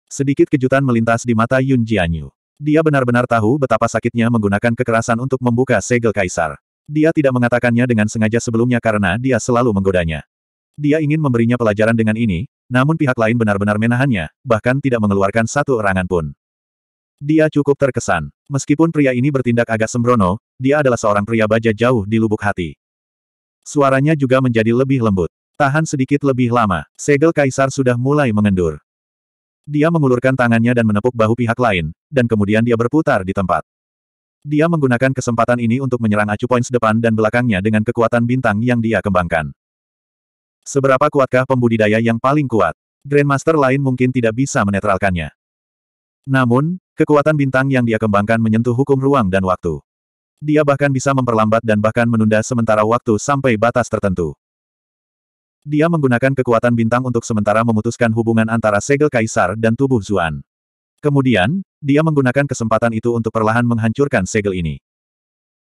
Sedikit kejutan melintas di mata Yun Jianyu. Dia benar-benar tahu betapa sakitnya menggunakan kekerasan untuk membuka segel kaisar. Dia tidak mengatakannya dengan sengaja sebelumnya karena dia selalu menggodanya. Dia ingin memberinya pelajaran dengan ini, namun pihak lain benar-benar menahannya, bahkan tidak mengeluarkan satu erangan pun. Dia cukup terkesan. Meskipun pria ini bertindak agak sembrono, dia adalah seorang pria baja jauh di lubuk hati. Suaranya juga menjadi lebih lembut. Tahan sedikit lebih lama, segel kaisar sudah mulai mengendur. Dia mengulurkan tangannya dan menepuk bahu pihak lain, dan kemudian dia berputar di tempat. Dia menggunakan kesempatan ini untuk menyerang acu points depan dan belakangnya dengan kekuatan bintang yang dia kembangkan. Seberapa kuatkah pembudidaya yang paling kuat? Grandmaster lain mungkin tidak bisa menetralkannya. Namun, kekuatan bintang yang dia kembangkan menyentuh hukum ruang dan waktu. Dia bahkan bisa memperlambat dan bahkan menunda sementara waktu sampai batas tertentu. Dia menggunakan kekuatan bintang untuk sementara memutuskan hubungan antara segel kaisar dan tubuh Zuan. Kemudian, dia menggunakan kesempatan itu untuk perlahan menghancurkan segel ini.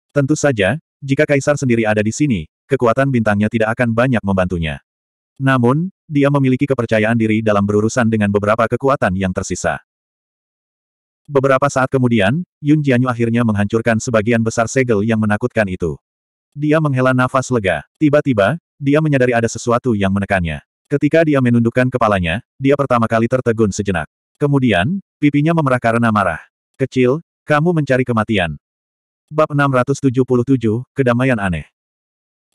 Tentu saja, jika kaisar sendiri ada di sini, kekuatan bintangnya tidak akan banyak membantunya. Namun, dia memiliki kepercayaan diri dalam berurusan dengan beberapa kekuatan yang tersisa. Beberapa saat kemudian, Yun Jianyu akhirnya menghancurkan sebagian besar segel yang menakutkan itu. Dia menghela nafas lega. Tiba-tiba, dia menyadari ada sesuatu yang menekannya. Ketika dia menundukkan kepalanya, dia pertama kali tertegun sejenak. Kemudian, pipinya memerah karena marah. Kecil, kamu mencari kematian. Bab 677, Kedamaian Aneh.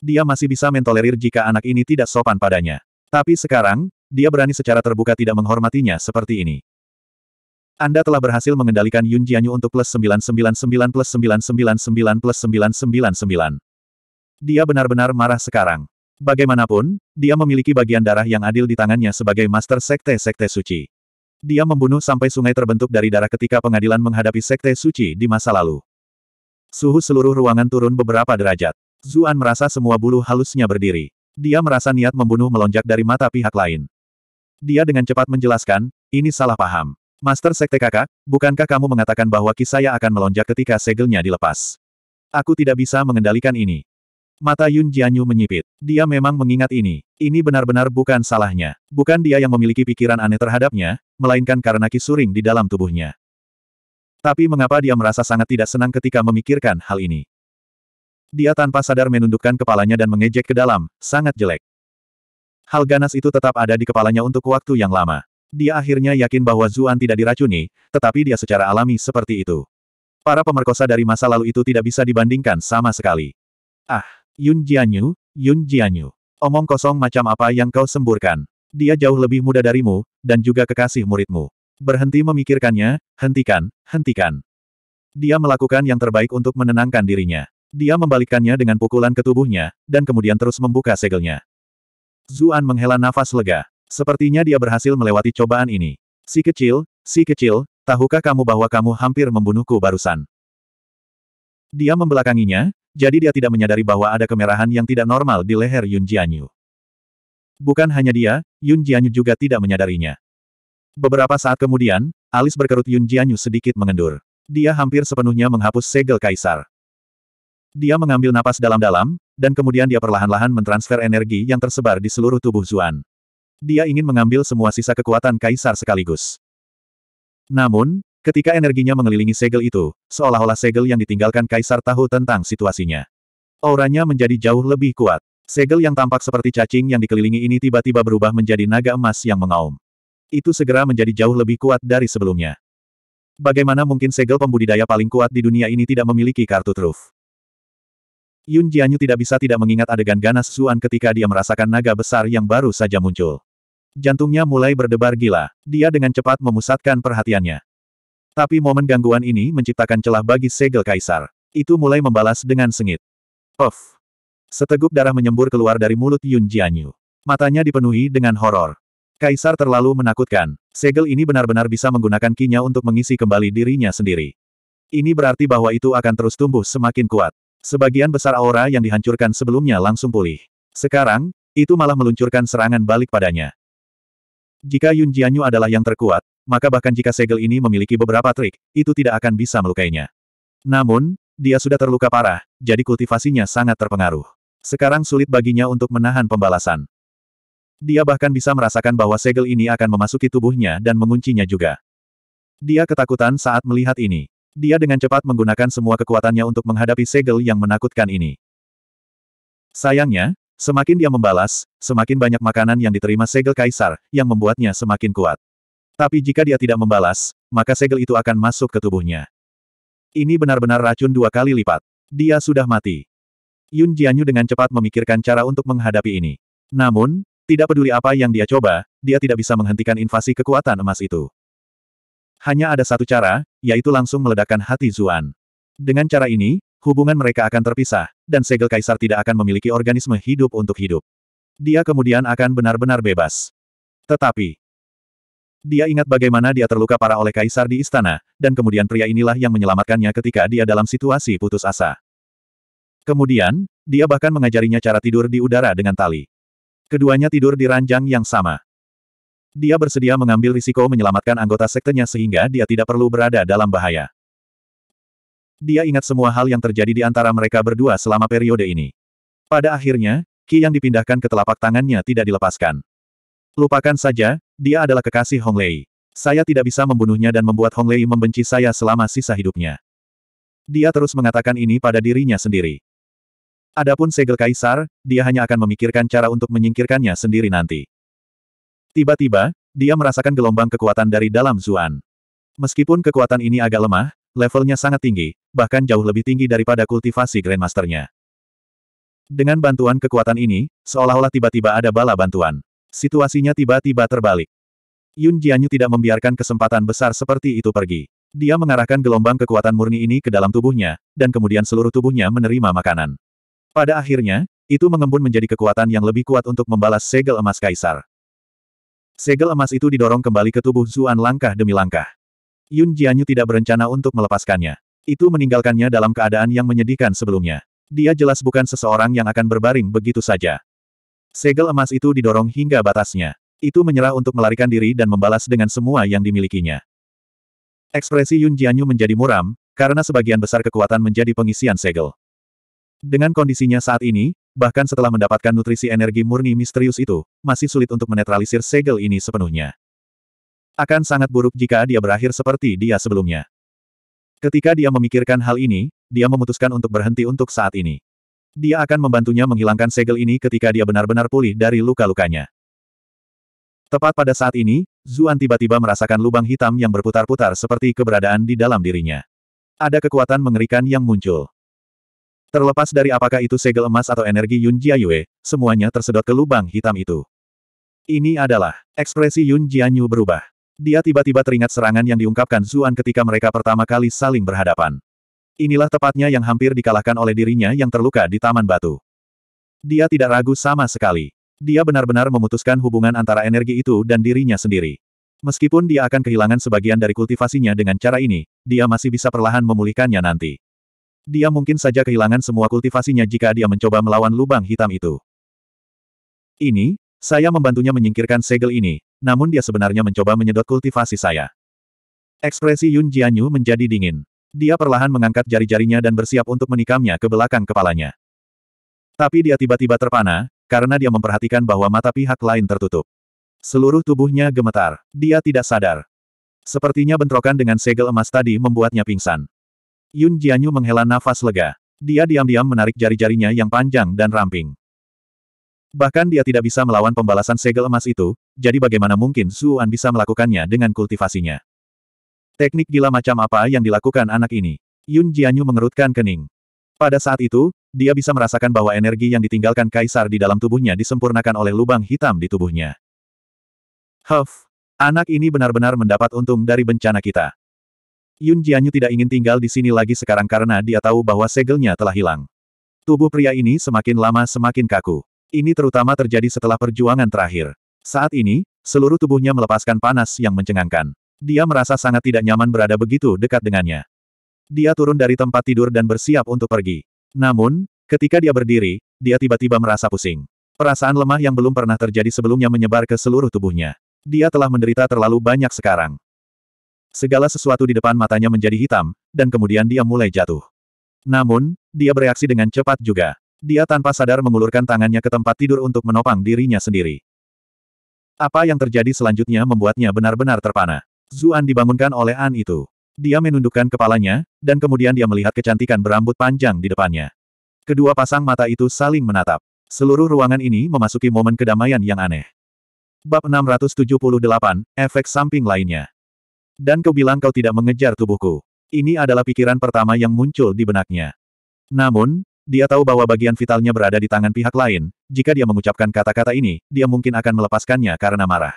Dia masih bisa mentolerir jika anak ini tidak sopan padanya. Tapi sekarang, dia berani secara terbuka tidak menghormatinya seperti ini. Anda telah berhasil mengendalikan Yun Jianyu untuk plus 999 plus 999 plus 999. Dia benar-benar marah sekarang. Bagaimanapun, dia memiliki bagian darah yang adil di tangannya sebagai master sekte-sekte suci. Dia membunuh sampai sungai terbentuk dari darah ketika pengadilan menghadapi sekte suci di masa lalu. Suhu seluruh ruangan turun beberapa derajat. Zuan merasa semua bulu halusnya berdiri. Dia merasa niat membunuh melonjak dari mata pihak lain. Dia dengan cepat menjelaskan, ini salah paham. Master Sekte kakak, bukankah kamu mengatakan bahwa Kisaya akan melonjak ketika segelnya dilepas? Aku tidak bisa mengendalikan ini. Mata Yun Jianyu menyipit. Dia memang mengingat ini. Ini benar-benar bukan salahnya. Bukan dia yang memiliki pikiran aneh terhadapnya, melainkan karena kisuring di dalam tubuhnya. Tapi mengapa dia merasa sangat tidak senang ketika memikirkan hal ini? Dia tanpa sadar menundukkan kepalanya dan mengejek ke dalam, sangat jelek. Hal ganas itu tetap ada di kepalanya untuk waktu yang lama. Dia akhirnya yakin bahwa Zuan tidak diracuni, tetapi dia secara alami seperti itu. Para pemerkosa dari masa lalu itu tidak bisa dibandingkan sama sekali. Ah, Yun Jianyu, Yun Jianyu. Omong kosong macam apa yang kau semburkan. Dia jauh lebih muda darimu, dan juga kekasih muridmu. Berhenti memikirkannya, hentikan, hentikan. Dia melakukan yang terbaik untuk menenangkan dirinya. Dia membalikkannya dengan pukulan ke tubuhnya, dan kemudian terus membuka segelnya. Zuan menghela nafas lega. Sepertinya dia berhasil melewati cobaan ini. Si kecil, si kecil, tahukah kamu bahwa kamu hampir membunuhku barusan? Dia membelakanginya, jadi dia tidak menyadari bahwa ada kemerahan yang tidak normal di leher Yun Jianyu. Bukan hanya dia, Yun Jianyu juga tidak menyadarinya. Beberapa saat kemudian, alis berkerut Yun Jianyu sedikit mengendur. Dia hampir sepenuhnya menghapus segel kaisar. Dia mengambil napas dalam-dalam, dan kemudian dia perlahan-lahan mentransfer energi yang tersebar di seluruh tubuh Zuan. Dia ingin mengambil semua sisa kekuatan kaisar sekaligus. Namun, ketika energinya mengelilingi segel itu, seolah-olah segel yang ditinggalkan kaisar tahu tentang situasinya. Auranya menjadi jauh lebih kuat. Segel yang tampak seperti cacing yang dikelilingi ini tiba-tiba berubah menjadi naga emas yang mengaum. Itu segera menjadi jauh lebih kuat dari sebelumnya. Bagaimana mungkin segel pembudidaya paling kuat di dunia ini tidak memiliki kartu truf? Yun Jianyu tidak bisa tidak mengingat adegan ganas Suan ketika dia merasakan naga besar yang baru saja muncul. Jantungnya mulai berdebar gila. Dia dengan cepat memusatkan perhatiannya. Tapi momen gangguan ini menciptakan celah bagi segel kaisar. Itu mulai membalas dengan sengit. Of! Seteguk darah menyembur keluar dari mulut Yun Jianyu. Matanya dipenuhi dengan horor. Kaisar terlalu menakutkan. Segel ini benar-benar bisa menggunakan kinya untuk mengisi kembali dirinya sendiri. Ini berarti bahwa itu akan terus tumbuh semakin kuat. Sebagian besar aura yang dihancurkan sebelumnya langsung pulih. Sekarang, itu malah meluncurkan serangan balik padanya. Jika Yun Jianyu adalah yang terkuat, maka bahkan jika segel ini memiliki beberapa trik, itu tidak akan bisa melukainya. Namun, dia sudah terluka parah, jadi kultivasinya sangat terpengaruh. Sekarang sulit baginya untuk menahan pembalasan. Dia bahkan bisa merasakan bahwa segel ini akan memasuki tubuhnya dan menguncinya juga. Dia ketakutan saat melihat ini. Dia dengan cepat menggunakan semua kekuatannya untuk menghadapi segel yang menakutkan ini. Sayangnya, semakin dia membalas, semakin banyak makanan yang diterima segel kaisar, yang membuatnya semakin kuat. Tapi jika dia tidak membalas, maka segel itu akan masuk ke tubuhnya. Ini benar-benar racun dua kali lipat. Dia sudah mati. Yun Jianyu dengan cepat memikirkan cara untuk menghadapi ini. Namun, tidak peduli apa yang dia coba, dia tidak bisa menghentikan invasi kekuatan emas itu. Hanya ada satu cara, yaitu langsung meledakkan hati Zuan. Dengan cara ini, hubungan mereka akan terpisah, dan segel kaisar tidak akan memiliki organisme hidup untuk hidup. Dia kemudian akan benar-benar bebas. Tetapi, dia ingat bagaimana dia terluka parah oleh kaisar di istana, dan kemudian pria inilah yang menyelamatkannya ketika dia dalam situasi putus asa. Kemudian, dia bahkan mengajarinya cara tidur di udara dengan tali. Keduanya tidur di ranjang yang sama. Dia bersedia mengambil risiko menyelamatkan anggota sektenya sehingga dia tidak perlu berada dalam bahaya. Dia ingat semua hal yang terjadi di antara mereka berdua selama periode ini. Pada akhirnya, Ki yang dipindahkan ke telapak tangannya tidak dilepaskan. Lupakan saja, dia adalah kekasih Hong Lei. Saya tidak bisa membunuhnya dan membuat Hong Lei membenci saya selama sisa hidupnya. Dia terus mengatakan ini pada dirinya sendiri. Adapun segel kaisar, dia hanya akan memikirkan cara untuk menyingkirkannya sendiri nanti. Tiba-tiba, dia merasakan gelombang kekuatan dari dalam Zuan. Meskipun kekuatan ini agak lemah, levelnya sangat tinggi, bahkan jauh lebih tinggi daripada kultivasi Grandmasternya. Dengan bantuan kekuatan ini, seolah-olah tiba-tiba ada bala bantuan. Situasinya tiba-tiba terbalik. Yun Jianyu tidak membiarkan kesempatan besar seperti itu pergi. Dia mengarahkan gelombang kekuatan murni ini ke dalam tubuhnya, dan kemudian seluruh tubuhnya menerima makanan. Pada akhirnya, itu mengembun menjadi kekuatan yang lebih kuat untuk membalas segel emas kaisar. Segel emas itu didorong kembali ke tubuh Zuan langkah demi langkah. Yun Jianyu tidak berencana untuk melepaskannya. Itu meninggalkannya dalam keadaan yang menyedihkan sebelumnya. Dia jelas bukan seseorang yang akan berbaring begitu saja. Segel emas itu didorong hingga batasnya. Itu menyerah untuk melarikan diri dan membalas dengan semua yang dimilikinya. Ekspresi Yun Jianyu menjadi muram, karena sebagian besar kekuatan menjadi pengisian segel. Dengan kondisinya saat ini, Bahkan setelah mendapatkan nutrisi energi murni misterius itu, masih sulit untuk menetralisir segel ini sepenuhnya. Akan sangat buruk jika dia berakhir seperti dia sebelumnya. Ketika dia memikirkan hal ini, dia memutuskan untuk berhenti untuk saat ini. Dia akan membantunya menghilangkan segel ini ketika dia benar-benar pulih dari luka-lukanya. Tepat pada saat ini, Zuan tiba-tiba merasakan lubang hitam yang berputar-putar seperti keberadaan di dalam dirinya. Ada kekuatan mengerikan yang muncul. Terlepas dari apakah itu segel emas atau energi Yun Jiayue, semuanya tersedot ke lubang hitam itu. Ini adalah ekspresi Yun Jianyu berubah. Dia tiba-tiba teringat serangan yang diungkapkan Zuan ketika mereka pertama kali saling berhadapan. Inilah tepatnya yang hampir dikalahkan oleh dirinya yang terluka di Taman Batu. Dia tidak ragu sama sekali. Dia benar-benar memutuskan hubungan antara energi itu dan dirinya sendiri. Meskipun dia akan kehilangan sebagian dari kultivasinya dengan cara ini, dia masih bisa perlahan memulihkannya nanti. Dia mungkin saja kehilangan semua kultivasinya jika dia mencoba melawan lubang hitam itu. Ini, saya membantunya menyingkirkan segel ini, namun dia sebenarnya mencoba menyedot kultivasi saya. Ekspresi Yun Jianyu menjadi dingin. Dia perlahan mengangkat jari-jarinya dan bersiap untuk menikamnya ke belakang kepalanya. Tapi dia tiba-tiba terpana, karena dia memperhatikan bahwa mata pihak lain tertutup. Seluruh tubuhnya gemetar. Dia tidak sadar. Sepertinya bentrokan dengan segel emas tadi membuatnya pingsan. Yun Jianyu menghela nafas lega. Dia diam-diam menarik jari-jarinya yang panjang dan ramping. Bahkan dia tidak bisa melawan pembalasan segel emas itu, jadi bagaimana mungkin Suan bisa melakukannya dengan kultivasinya. Teknik gila macam apa yang dilakukan anak ini? Yun Jianyu mengerutkan kening. Pada saat itu, dia bisa merasakan bahwa energi yang ditinggalkan kaisar di dalam tubuhnya disempurnakan oleh lubang hitam di tubuhnya. Huff, anak ini benar-benar mendapat untung dari bencana kita. Yun Jianyu tidak ingin tinggal di sini lagi sekarang karena dia tahu bahwa segelnya telah hilang. Tubuh pria ini semakin lama semakin kaku. Ini terutama terjadi setelah perjuangan terakhir. Saat ini, seluruh tubuhnya melepaskan panas yang mencengangkan. Dia merasa sangat tidak nyaman berada begitu dekat dengannya. Dia turun dari tempat tidur dan bersiap untuk pergi. Namun, ketika dia berdiri, dia tiba-tiba merasa pusing. Perasaan lemah yang belum pernah terjadi sebelumnya menyebar ke seluruh tubuhnya. Dia telah menderita terlalu banyak sekarang. Segala sesuatu di depan matanya menjadi hitam, dan kemudian dia mulai jatuh. Namun, dia bereaksi dengan cepat juga. Dia tanpa sadar mengulurkan tangannya ke tempat tidur untuk menopang dirinya sendiri. Apa yang terjadi selanjutnya membuatnya benar-benar terpana. Zuan dibangunkan oleh An itu. Dia menundukkan kepalanya, dan kemudian dia melihat kecantikan berambut panjang di depannya. Kedua pasang mata itu saling menatap. Seluruh ruangan ini memasuki momen kedamaian yang aneh. Bab 678, Efek Samping Lainnya dan kau bilang kau tidak mengejar tubuhku. Ini adalah pikiran pertama yang muncul di benaknya. Namun, dia tahu bahwa bagian vitalnya berada di tangan pihak lain, jika dia mengucapkan kata-kata ini, dia mungkin akan melepaskannya karena marah.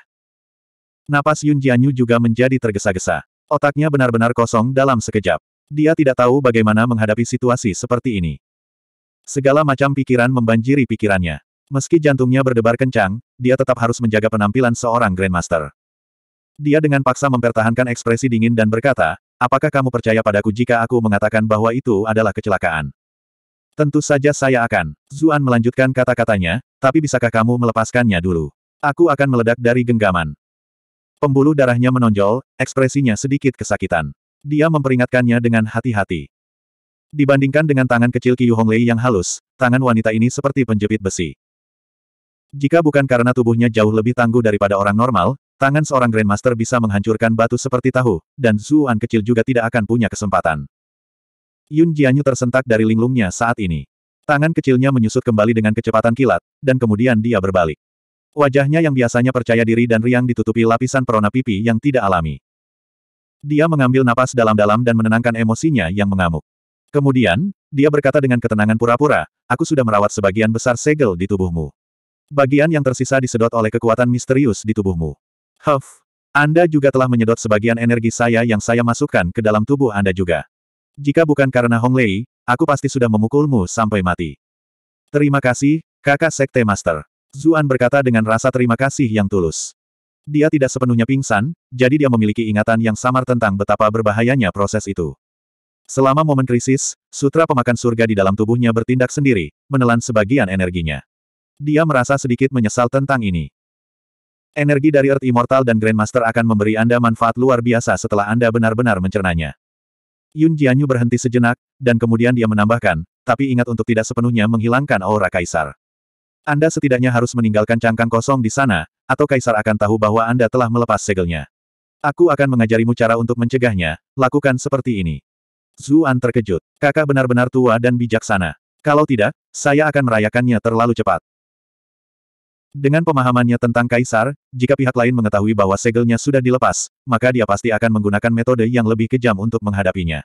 Napas Yun Jianyu juga menjadi tergesa-gesa. Otaknya benar-benar kosong dalam sekejap. Dia tidak tahu bagaimana menghadapi situasi seperti ini. Segala macam pikiran membanjiri pikirannya. Meski jantungnya berdebar kencang, dia tetap harus menjaga penampilan seorang Grandmaster. Dia dengan paksa mempertahankan ekspresi dingin dan berkata, apakah kamu percaya padaku jika aku mengatakan bahwa itu adalah kecelakaan? Tentu saja saya akan. Zuan melanjutkan kata-katanya, tapi bisakah kamu melepaskannya dulu? Aku akan meledak dari genggaman. Pembuluh darahnya menonjol, ekspresinya sedikit kesakitan. Dia memperingatkannya dengan hati-hati. Dibandingkan dengan tangan kecil Qiu Honglei yang halus, tangan wanita ini seperti penjepit besi. Jika bukan karena tubuhnya jauh lebih tangguh daripada orang normal, Tangan seorang Grandmaster bisa menghancurkan batu seperti tahu, dan Zuan kecil juga tidak akan punya kesempatan. Yun Jianyu tersentak dari linglungnya saat ini. Tangan kecilnya menyusut kembali dengan kecepatan kilat, dan kemudian dia berbalik. Wajahnya yang biasanya percaya diri dan riang ditutupi lapisan perona pipi yang tidak alami. Dia mengambil napas dalam-dalam dan menenangkan emosinya yang mengamuk. Kemudian, dia berkata dengan ketenangan pura-pura, aku sudah merawat sebagian besar segel di tubuhmu. Bagian yang tersisa disedot oleh kekuatan misterius di tubuhmu. Huff. Anda juga telah menyedot sebagian energi saya yang saya masukkan ke dalam tubuh Anda juga. Jika bukan karena Hong Lei, aku pasti sudah memukulmu sampai mati. Terima kasih, kakak Sekte Master. Zuan berkata dengan rasa terima kasih yang tulus. Dia tidak sepenuhnya pingsan, jadi dia memiliki ingatan yang samar tentang betapa berbahayanya proses itu. Selama momen krisis, sutra pemakan surga di dalam tubuhnya bertindak sendiri, menelan sebagian energinya. Dia merasa sedikit menyesal tentang ini. Energi dari Earth Immortal dan Grandmaster akan memberi Anda manfaat luar biasa setelah Anda benar-benar mencernanya. Yun Jianyu berhenti sejenak, dan kemudian dia menambahkan, tapi ingat untuk tidak sepenuhnya menghilangkan aura Kaisar. Anda setidaknya harus meninggalkan cangkang kosong di sana, atau Kaisar akan tahu bahwa Anda telah melepas segelnya. Aku akan mengajarimu cara untuk mencegahnya, lakukan seperti ini. Zuan terkejut. Kakak benar-benar tua dan bijaksana. Kalau tidak, saya akan merayakannya terlalu cepat. Dengan pemahamannya tentang Kaisar, jika pihak lain mengetahui bahwa segelnya sudah dilepas, maka dia pasti akan menggunakan metode yang lebih kejam untuk menghadapinya.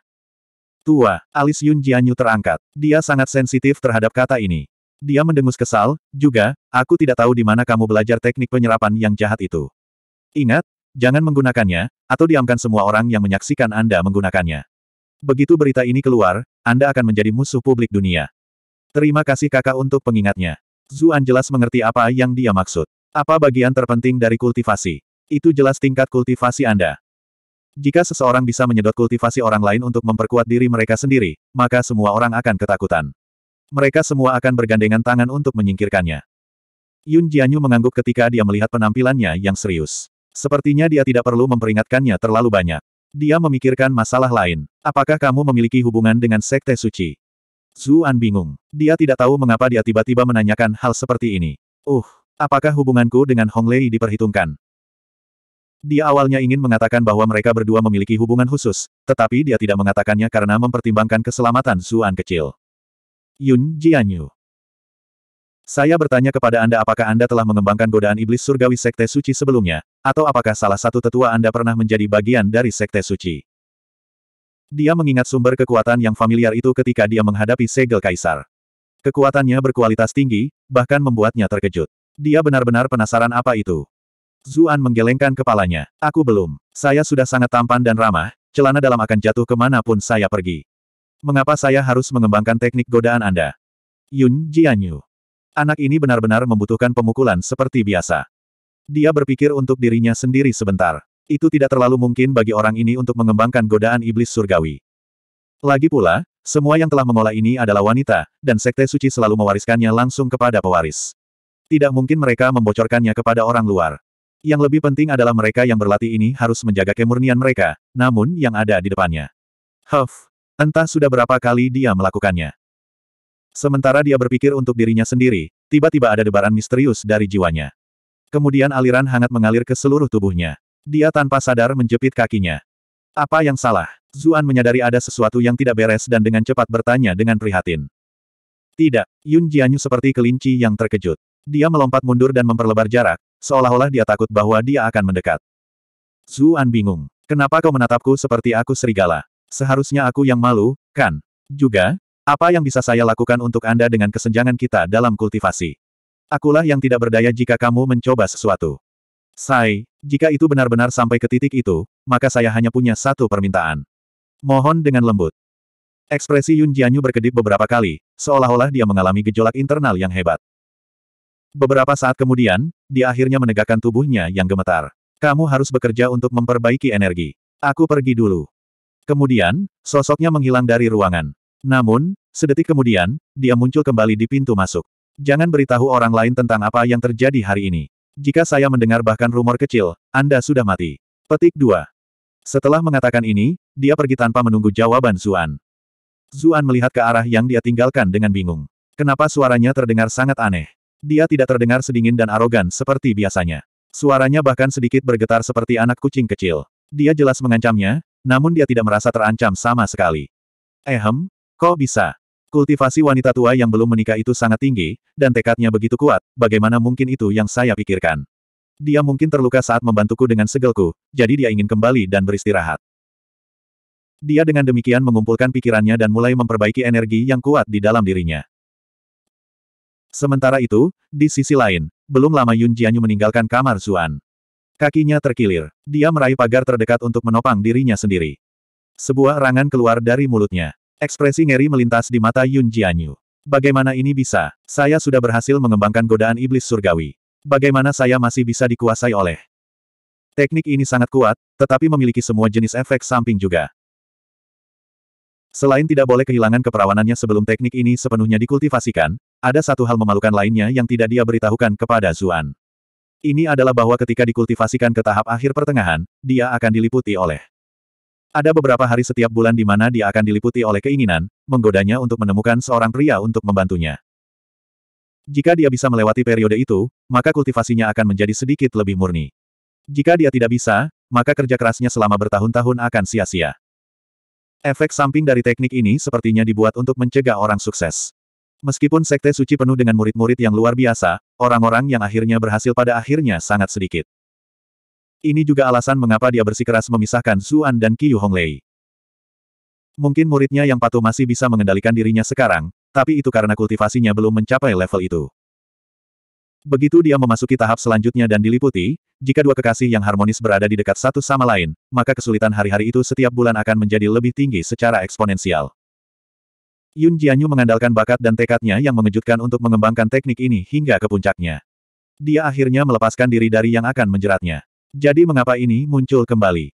Tua, alis Yun Jianyu terangkat. Dia sangat sensitif terhadap kata ini. Dia mendengus kesal, juga, aku tidak tahu di mana kamu belajar teknik penyerapan yang jahat itu. Ingat, jangan menggunakannya, atau diamkan semua orang yang menyaksikan Anda menggunakannya. Begitu berita ini keluar, Anda akan menjadi musuh publik dunia. Terima kasih kakak untuk pengingatnya. Zuan jelas mengerti apa yang dia maksud. Apa bagian terpenting dari kultivasi? Itu jelas tingkat kultivasi Anda. Jika seseorang bisa menyedot kultivasi orang lain untuk memperkuat diri mereka sendiri, maka semua orang akan ketakutan. Mereka semua akan bergandengan tangan untuk menyingkirkannya. Yun Jianyu mengangguk ketika dia melihat penampilannya yang serius. Sepertinya dia tidak perlu memperingatkannya terlalu banyak. Dia memikirkan masalah lain. Apakah kamu memiliki hubungan dengan Sekte Suci? Zuan bingung. Dia tidak tahu mengapa dia tiba-tiba menanyakan hal seperti ini. Uh, apakah hubunganku dengan Hong Lei diperhitungkan? Dia awalnya ingin mengatakan bahwa mereka berdua memiliki hubungan khusus, tetapi dia tidak mengatakannya karena mempertimbangkan keselamatan Zuan kecil. Yun Jianyu. Saya bertanya kepada Anda apakah Anda telah mengembangkan godaan iblis surgawi Sekte Suci sebelumnya, atau apakah salah satu tetua Anda pernah menjadi bagian dari Sekte Suci. Dia mengingat sumber kekuatan yang familiar itu ketika dia menghadapi segel kaisar. Kekuatannya berkualitas tinggi, bahkan membuatnya terkejut. Dia benar-benar penasaran apa itu. Zuan menggelengkan kepalanya. Aku belum. Saya sudah sangat tampan dan ramah, celana dalam akan jatuh kemanapun saya pergi. Mengapa saya harus mengembangkan teknik godaan Anda? Yun Jianyu. Anak ini benar-benar membutuhkan pemukulan seperti biasa. Dia berpikir untuk dirinya sendiri sebentar. Itu tidak terlalu mungkin bagi orang ini untuk mengembangkan godaan iblis surgawi. Lagi pula, semua yang telah mengolah ini adalah wanita, dan Sekte Suci selalu mewariskannya langsung kepada pewaris. Tidak mungkin mereka membocorkannya kepada orang luar. Yang lebih penting adalah mereka yang berlatih ini harus menjaga kemurnian mereka, namun yang ada di depannya. Huff, entah sudah berapa kali dia melakukannya. Sementara dia berpikir untuk dirinya sendiri, tiba-tiba ada debaran misterius dari jiwanya. Kemudian aliran hangat mengalir ke seluruh tubuhnya. Dia tanpa sadar menjepit kakinya. Apa yang salah? Zuan menyadari ada sesuatu yang tidak beres dan dengan cepat bertanya dengan prihatin. Tidak, Yun Jianyu seperti kelinci yang terkejut. Dia melompat mundur dan memperlebar jarak, seolah-olah dia takut bahwa dia akan mendekat. Zuan bingung. Kenapa kau menatapku seperti aku serigala? Seharusnya aku yang malu, kan? Juga, apa yang bisa saya lakukan untuk Anda dengan kesenjangan kita dalam kultivasi? Akulah yang tidak berdaya jika kamu mencoba sesuatu. Sai, jika itu benar-benar sampai ke titik itu, maka saya hanya punya satu permintaan. Mohon dengan lembut. Ekspresi Yun Jianyu berkedip beberapa kali, seolah-olah dia mengalami gejolak internal yang hebat. Beberapa saat kemudian, dia akhirnya menegakkan tubuhnya yang gemetar. Kamu harus bekerja untuk memperbaiki energi. Aku pergi dulu. Kemudian, sosoknya menghilang dari ruangan. Namun, sedetik kemudian, dia muncul kembali di pintu masuk. Jangan beritahu orang lain tentang apa yang terjadi hari ini. Jika saya mendengar bahkan rumor kecil, Anda sudah mati. Petik 2. Setelah mengatakan ini, dia pergi tanpa menunggu jawaban Zuan. Zuan melihat ke arah yang dia tinggalkan dengan bingung. Kenapa suaranya terdengar sangat aneh? Dia tidak terdengar sedingin dan arogan seperti biasanya. Suaranya bahkan sedikit bergetar seperti anak kucing kecil. Dia jelas mengancamnya, namun dia tidak merasa terancam sama sekali. Ehem, eh, kok bisa? Kultivasi wanita tua yang belum menikah itu sangat tinggi, dan tekadnya begitu kuat, bagaimana mungkin itu yang saya pikirkan. Dia mungkin terluka saat membantuku dengan segelku, jadi dia ingin kembali dan beristirahat. Dia dengan demikian mengumpulkan pikirannya dan mulai memperbaiki energi yang kuat di dalam dirinya. Sementara itu, di sisi lain, belum lama Yun Jianyu meninggalkan kamar Zuan. Kakinya terkilir. Dia meraih pagar terdekat untuk menopang dirinya sendiri. Sebuah rangan keluar dari mulutnya. Ekspresi ngeri melintas di mata Yun Jianyu. Bagaimana ini bisa? Saya sudah berhasil mengembangkan godaan iblis surgawi. Bagaimana saya masih bisa dikuasai oleh? Teknik ini sangat kuat, tetapi memiliki semua jenis efek samping juga. Selain tidak boleh kehilangan keperawanannya sebelum teknik ini sepenuhnya dikultivasikan, ada satu hal memalukan lainnya yang tidak dia beritahukan kepada Zuan. Ini adalah bahwa ketika dikultivasikan ke tahap akhir pertengahan, dia akan diliputi oleh ada beberapa hari setiap bulan di mana dia akan diliputi oleh keinginan, menggodanya untuk menemukan seorang pria untuk membantunya. Jika dia bisa melewati periode itu, maka kultivasinya akan menjadi sedikit lebih murni. Jika dia tidak bisa, maka kerja kerasnya selama bertahun-tahun akan sia-sia. Efek samping dari teknik ini sepertinya dibuat untuk mencegah orang sukses. Meskipun sekte suci penuh dengan murid-murid yang luar biasa, orang-orang yang akhirnya berhasil pada akhirnya sangat sedikit. Ini juga alasan mengapa dia bersikeras memisahkan Zuan dan Qiu Honglei. Mungkin muridnya yang patuh masih bisa mengendalikan dirinya sekarang, tapi itu karena kultivasinya belum mencapai level itu. Begitu dia memasuki tahap selanjutnya dan diliputi, jika dua kekasih yang harmonis berada di dekat satu sama lain, maka kesulitan hari-hari itu setiap bulan akan menjadi lebih tinggi secara eksponensial. Yun Jianyu mengandalkan bakat dan tekadnya yang mengejutkan untuk mengembangkan teknik ini hingga ke puncaknya. Dia akhirnya melepaskan diri dari yang akan menjeratnya. Jadi mengapa ini muncul kembali?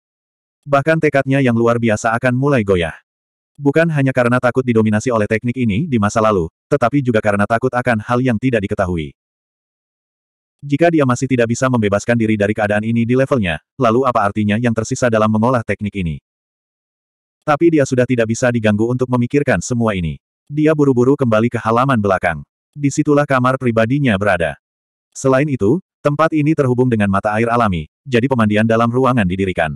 Bahkan tekadnya yang luar biasa akan mulai goyah. Bukan hanya karena takut didominasi oleh teknik ini di masa lalu, tetapi juga karena takut akan hal yang tidak diketahui. Jika dia masih tidak bisa membebaskan diri dari keadaan ini di levelnya, lalu apa artinya yang tersisa dalam mengolah teknik ini? Tapi dia sudah tidak bisa diganggu untuk memikirkan semua ini. Dia buru-buru kembali ke halaman belakang. Disitulah kamar pribadinya berada. Selain itu, tempat ini terhubung dengan mata air alami, jadi pemandian dalam ruangan didirikan.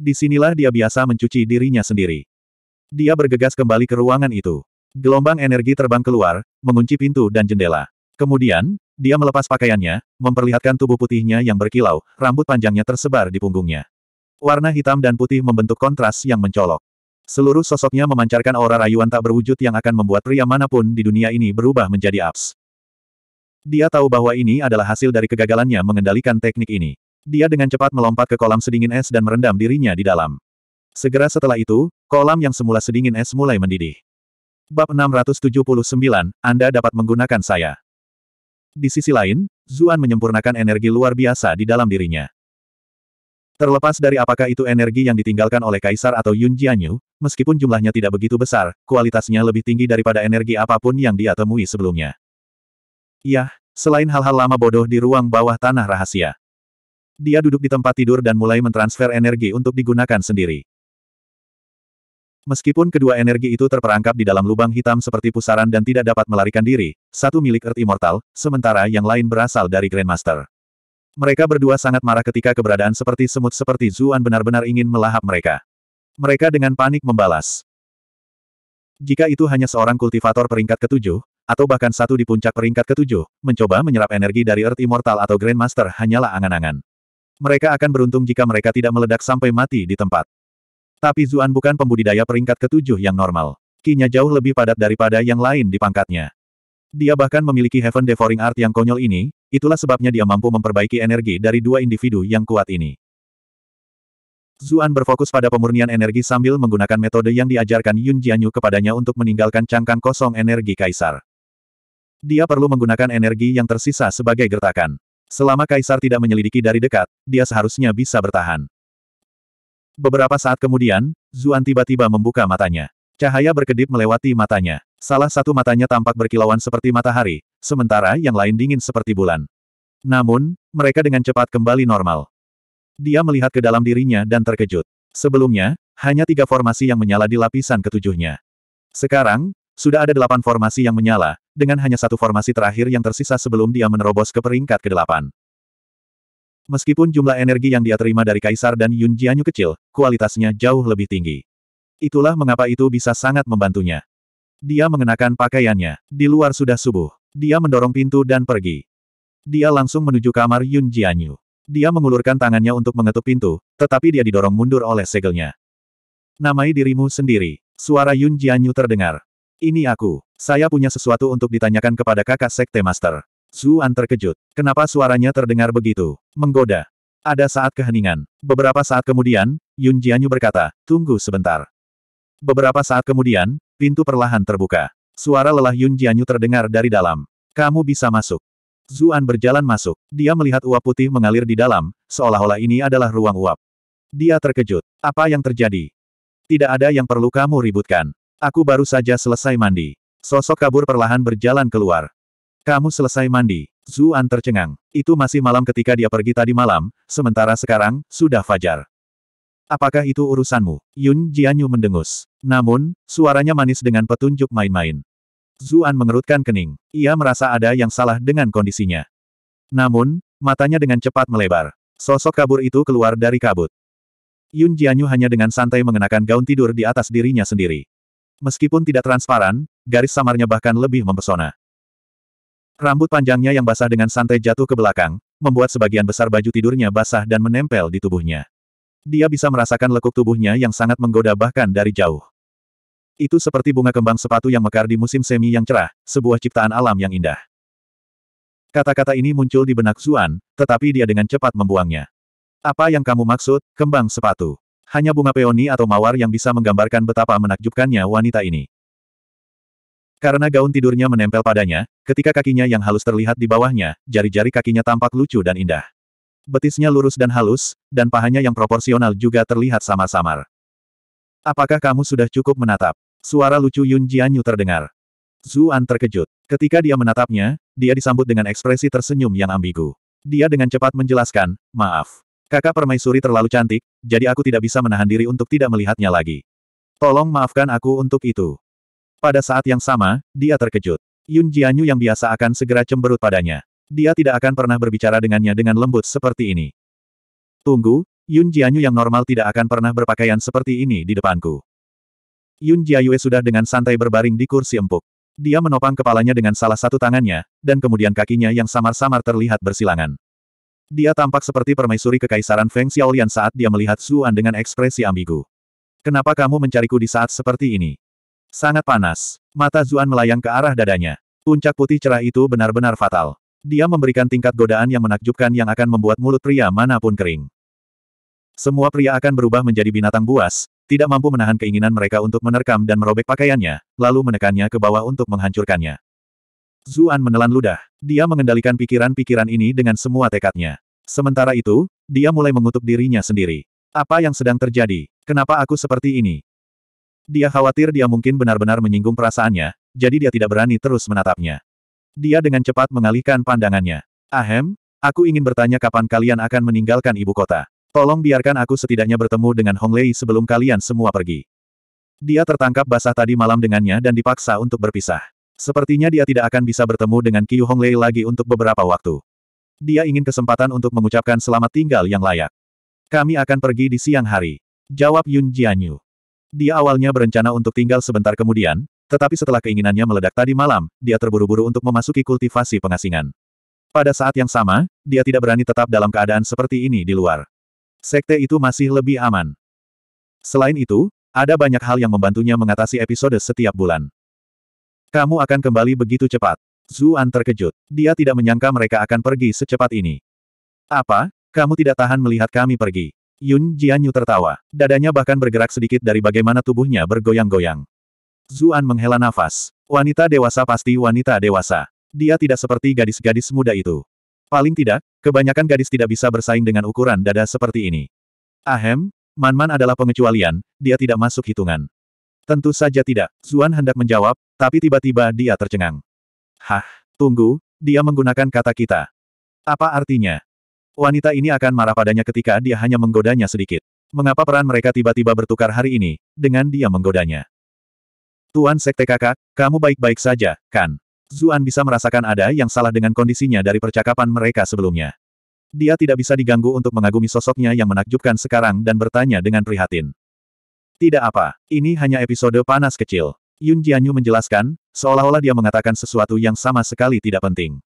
Disinilah dia biasa mencuci dirinya sendiri. Dia bergegas kembali ke ruangan itu. Gelombang energi terbang keluar, mengunci pintu dan jendela. Kemudian, dia melepas pakaiannya, memperlihatkan tubuh putihnya yang berkilau, rambut panjangnya tersebar di punggungnya. Warna hitam dan putih membentuk kontras yang mencolok. Seluruh sosoknya memancarkan aura rayuan tak berwujud yang akan membuat pria manapun di dunia ini berubah menjadi abs. Dia tahu bahwa ini adalah hasil dari kegagalannya mengendalikan teknik ini. Dia dengan cepat melompat ke kolam sedingin es dan merendam dirinya di dalam. Segera setelah itu, kolam yang semula sedingin es mulai mendidih. Bab 679, Anda dapat menggunakan saya. Di sisi lain, Zuan menyempurnakan energi luar biasa di dalam dirinya. Terlepas dari apakah itu energi yang ditinggalkan oleh Kaisar atau Yun Jianyu, meskipun jumlahnya tidak begitu besar, kualitasnya lebih tinggi daripada energi apapun yang dia temui sebelumnya. Yah, selain hal-hal lama bodoh di ruang bawah tanah rahasia. Dia duduk di tempat tidur dan mulai mentransfer energi untuk digunakan sendiri. Meskipun kedua energi itu terperangkap di dalam lubang hitam seperti pusaran dan tidak dapat melarikan diri, satu milik Earth Immortal, sementara yang lain berasal dari Grandmaster. Mereka berdua sangat marah ketika keberadaan seperti semut seperti Zuan benar-benar ingin melahap mereka. Mereka dengan panik membalas. Jika itu hanya seorang kultivator peringkat ketujuh, atau bahkan satu di puncak peringkat ketujuh, mencoba menyerap energi dari Earth Immortal atau Grandmaster hanyalah angan-angan. Mereka akan beruntung jika mereka tidak meledak sampai mati di tempat. Tapi Zuan bukan pembudidaya peringkat ketujuh yang normal. Kinya jauh lebih padat daripada yang lain di pangkatnya. Dia bahkan memiliki Heaven Devouring Art yang konyol ini, itulah sebabnya dia mampu memperbaiki energi dari dua individu yang kuat ini. Zuan berfokus pada pemurnian energi sambil menggunakan metode yang diajarkan Yun Jianyu kepadanya untuk meninggalkan cangkang kosong energi kaisar. Dia perlu menggunakan energi yang tersisa sebagai gertakan. Selama Kaisar tidak menyelidiki dari dekat, dia seharusnya bisa bertahan. Beberapa saat kemudian, Zuan tiba-tiba membuka matanya. Cahaya berkedip melewati matanya. Salah satu matanya tampak berkilauan seperti matahari, sementara yang lain dingin seperti bulan. Namun, mereka dengan cepat kembali normal. Dia melihat ke dalam dirinya dan terkejut. Sebelumnya, hanya tiga formasi yang menyala di lapisan ketujuhnya. Sekarang, sudah ada delapan formasi yang menyala, dengan hanya satu formasi terakhir yang tersisa sebelum dia menerobos ke peringkat ke-8. Meskipun jumlah energi yang dia terima dari Kaisar dan Yun Jianyu kecil, kualitasnya jauh lebih tinggi. Itulah mengapa itu bisa sangat membantunya. Dia mengenakan pakaiannya. Di luar sudah subuh. Dia mendorong pintu dan pergi. Dia langsung menuju kamar Yun Jianyu. Dia mengulurkan tangannya untuk mengetuk pintu, tetapi dia didorong mundur oleh segelnya. Namai dirimu sendiri. Suara Yun Jianyu terdengar. Ini aku. Saya punya sesuatu untuk ditanyakan kepada kakak Sekte Master. Zuan terkejut. Kenapa suaranya terdengar begitu? Menggoda. Ada saat keheningan. Beberapa saat kemudian, Yun Jianyu berkata, tunggu sebentar. Beberapa saat kemudian, pintu perlahan terbuka. Suara lelah Yun Jianyu terdengar dari dalam. Kamu bisa masuk. Zuan berjalan masuk. Dia melihat uap putih mengalir di dalam, seolah-olah ini adalah ruang uap. Dia terkejut. Apa yang terjadi? Tidak ada yang perlu kamu ributkan. Aku baru saja selesai mandi. Sosok kabur perlahan berjalan keluar. Kamu selesai mandi. Zuan tercengang. Itu masih malam ketika dia pergi tadi malam, sementara sekarang, sudah fajar. Apakah itu urusanmu? Yun Jianyu mendengus. Namun, suaranya manis dengan petunjuk main-main. Zuan mengerutkan kening. Ia merasa ada yang salah dengan kondisinya. Namun, matanya dengan cepat melebar. Sosok kabur itu keluar dari kabut. Yun Jianyu hanya dengan santai mengenakan gaun tidur di atas dirinya sendiri. Meskipun tidak transparan, garis samarnya bahkan lebih mempesona. Rambut panjangnya yang basah dengan santai jatuh ke belakang, membuat sebagian besar baju tidurnya basah dan menempel di tubuhnya. Dia bisa merasakan lekuk tubuhnya yang sangat menggoda bahkan dari jauh. Itu seperti bunga kembang sepatu yang mekar di musim semi yang cerah, sebuah ciptaan alam yang indah. Kata-kata ini muncul di benak Zuan, tetapi dia dengan cepat membuangnya. Apa yang kamu maksud, kembang sepatu? Hanya bunga peoni atau mawar yang bisa menggambarkan betapa menakjubkannya wanita ini. Karena gaun tidurnya menempel padanya, ketika kakinya yang halus terlihat di bawahnya, jari-jari kakinya tampak lucu dan indah. Betisnya lurus dan halus, dan pahanya yang proporsional juga terlihat samar-samar. Apakah kamu sudah cukup menatap? Suara lucu Yun Jianyu terdengar. Zuan terkejut. Ketika dia menatapnya, dia disambut dengan ekspresi tersenyum yang ambigu. Dia dengan cepat menjelaskan, maaf. Kakak permaisuri terlalu cantik, jadi aku tidak bisa menahan diri untuk tidak melihatnya lagi. Tolong maafkan aku untuk itu. Pada saat yang sama, dia terkejut. Yun Jianyu yang biasa akan segera cemberut padanya. Dia tidak akan pernah berbicara dengannya dengan lembut seperti ini. Tunggu, Yun Jianyu yang normal tidak akan pernah berpakaian seperti ini di depanku. Yun Jiayue sudah dengan santai berbaring di kursi empuk. Dia menopang kepalanya dengan salah satu tangannya, dan kemudian kakinya yang samar-samar terlihat bersilangan. Dia tampak seperti permaisuri kekaisaran Feng Xiaolian saat dia melihat Zuan dengan ekspresi ambigu. Kenapa kamu mencariku di saat seperti ini? Sangat panas. Mata Zuan melayang ke arah dadanya. Puncak putih cerah itu benar-benar fatal. Dia memberikan tingkat godaan yang menakjubkan yang akan membuat mulut pria manapun kering. Semua pria akan berubah menjadi binatang buas, tidak mampu menahan keinginan mereka untuk menerkam dan merobek pakaiannya, lalu menekannya ke bawah untuk menghancurkannya. Zuan menelan ludah. Dia mengendalikan pikiran-pikiran ini dengan semua tekadnya. Sementara itu, dia mulai mengutuk dirinya sendiri. Apa yang sedang terjadi? Kenapa aku seperti ini? Dia khawatir dia mungkin benar-benar menyinggung perasaannya, jadi dia tidak berani terus menatapnya. Dia dengan cepat mengalihkan pandangannya. Ahem, aku ingin bertanya kapan kalian akan meninggalkan ibu kota. Tolong biarkan aku setidaknya bertemu dengan Hong Lei sebelum kalian semua pergi. Dia tertangkap basah tadi malam dengannya dan dipaksa untuk berpisah. Sepertinya dia tidak akan bisa bertemu dengan Qiu Honglei lagi untuk beberapa waktu. Dia ingin kesempatan untuk mengucapkan selamat tinggal yang layak. Kami akan pergi di siang hari. Jawab Yun Jianyu. Dia awalnya berencana untuk tinggal sebentar kemudian, tetapi setelah keinginannya meledak tadi malam, dia terburu-buru untuk memasuki kultivasi pengasingan. Pada saat yang sama, dia tidak berani tetap dalam keadaan seperti ini di luar. Sekte itu masih lebih aman. Selain itu, ada banyak hal yang membantunya mengatasi episode setiap bulan. Kamu akan kembali begitu cepat. Zuan terkejut. Dia tidak menyangka mereka akan pergi secepat ini. Apa? Kamu tidak tahan melihat kami pergi. Yun Jianyu tertawa. Dadanya bahkan bergerak sedikit dari bagaimana tubuhnya bergoyang-goyang. Zuan menghela nafas. Wanita dewasa pasti wanita dewasa. Dia tidak seperti gadis-gadis muda itu. Paling tidak, kebanyakan gadis tidak bisa bersaing dengan ukuran dada seperti ini. Ahem, Manman adalah pengecualian, dia tidak masuk hitungan. Tentu saja tidak, Zuan hendak menjawab, tapi tiba-tiba dia tercengang. Hah, tunggu, dia menggunakan kata kita. Apa artinya? Wanita ini akan marah padanya ketika dia hanya menggodanya sedikit. Mengapa peran mereka tiba-tiba bertukar hari ini, dengan dia menggodanya? Tuan Sekte kakak, kamu baik-baik saja, kan? Zuan bisa merasakan ada yang salah dengan kondisinya dari percakapan mereka sebelumnya. Dia tidak bisa diganggu untuk mengagumi sosoknya yang menakjubkan sekarang dan bertanya dengan prihatin. Tidak apa, ini hanya episode panas kecil. Yun Jianyu menjelaskan, seolah-olah dia mengatakan sesuatu yang sama sekali tidak penting.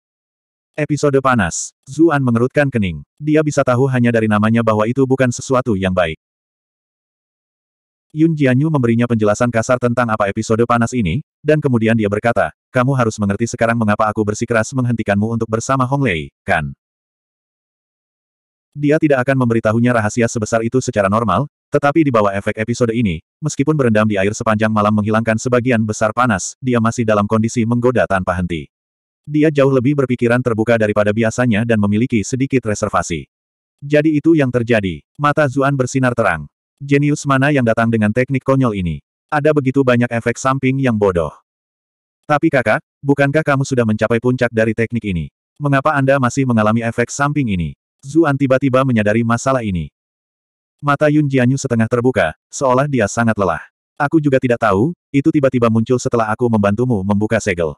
Episode panas. Zuan mengerutkan kening. Dia bisa tahu hanya dari namanya bahwa itu bukan sesuatu yang baik. Yun Jianyu memberinya penjelasan kasar tentang apa episode panas ini, dan kemudian dia berkata, kamu harus mengerti sekarang mengapa aku bersikeras menghentikanmu untuk bersama Hong Lei, kan? Dia tidak akan memberitahunya rahasia sebesar itu secara normal, tetapi di bawah efek episode ini, meskipun berendam di air sepanjang malam menghilangkan sebagian besar panas, dia masih dalam kondisi menggoda tanpa henti. Dia jauh lebih berpikiran terbuka daripada biasanya dan memiliki sedikit reservasi. Jadi itu yang terjadi. Mata Zuan bersinar terang. Jenius mana yang datang dengan teknik konyol ini? Ada begitu banyak efek samping yang bodoh. Tapi kakak, bukankah kamu sudah mencapai puncak dari teknik ini? Mengapa Anda masih mengalami efek samping ini? Zuan tiba-tiba menyadari masalah ini. Mata Yun Jianyu setengah terbuka, seolah dia sangat lelah. Aku juga tidak tahu, itu tiba-tiba muncul setelah aku membantumu membuka segel.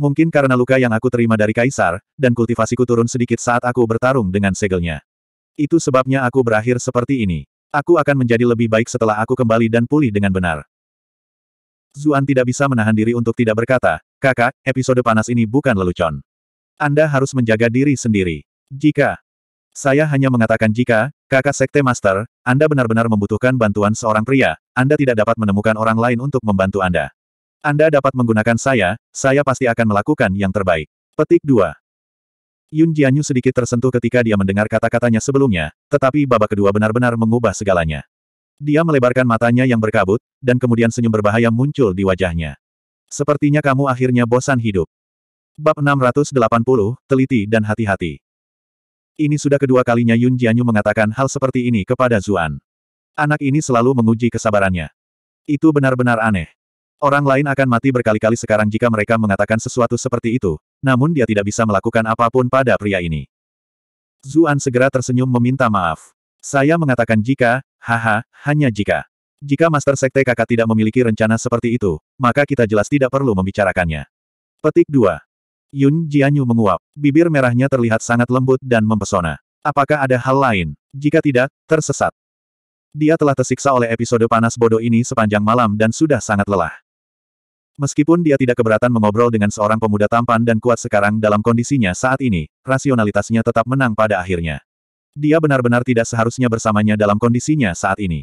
Mungkin karena luka yang aku terima dari Kaisar, dan kultivasiku turun sedikit saat aku bertarung dengan segelnya. Itu sebabnya aku berakhir seperti ini. Aku akan menjadi lebih baik setelah aku kembali dan pulih dengan benar. Zuan tidak bisa menahan diri untuk tidak berkata, kakak, episode panas ini bukan lelucon. Anda harus menjaga diri sendiri. Jika saya hanya mengatakan jika, kakak Sekte Master, Anda benar-benar membutuhkan bantuan seorang pria, Anda tidak dapat menemukan orang lain untuk membantu Anda. Anda dapat menggunakan saya, saya pasti akan melakukan yang terbaik. Petik 2. Yun Jianyu sedikit tersentuh ketika dia mendengar kata-katanya sebelumnya, tetapi babak kedua benar-benar mengubah segalanya. Dia melebarkan matanya yang berkabut, dan kemudian senyum berbahaya muncul di wajahnya. Sepertinya kamu akhirnya bosan hidup. Bab 680, Teliti dan Hati-Hati ini sudah kedua kalinya Yun Jianyu mengatakan hal seperti ini kepada Zuan. Anak ini selalu menguji kesabarannya. Itu benar-benar aneh. Orang lain akan mati berkali-kali sekarang jika mereka mengatakan sesuatu seperti itu, namun dia tidak bisa melakukan apapun pada pria ini. Zuan segera tersenyum meminta maaf. Saya mengatakan jika, haha, hanya jika. Jika Master Sekte kakak tidak memiliki rencana seperti itu, maka kita jelas tidak perlu membicarakannya. Petik 2. Yun Jianyu menguap. Bibir merahnya terlihat sangat lembut dan mempesona. Apakah ada hal lain? Jika tidak, tersesat. Dia telah tersiksa oleh episode panas bodoh ini sepanjang malam dan sudah sangat lelah. Meskipun dia tidak keberatan mengobrol dengan seorang pemuda tampan dan kuat sekarang dalam kondisinya saat ini, rasionalitasnya tetap menang pada akhirnya. Dia benar-benar tidak seharusnya bersamanya dalam kondisinya saat ini.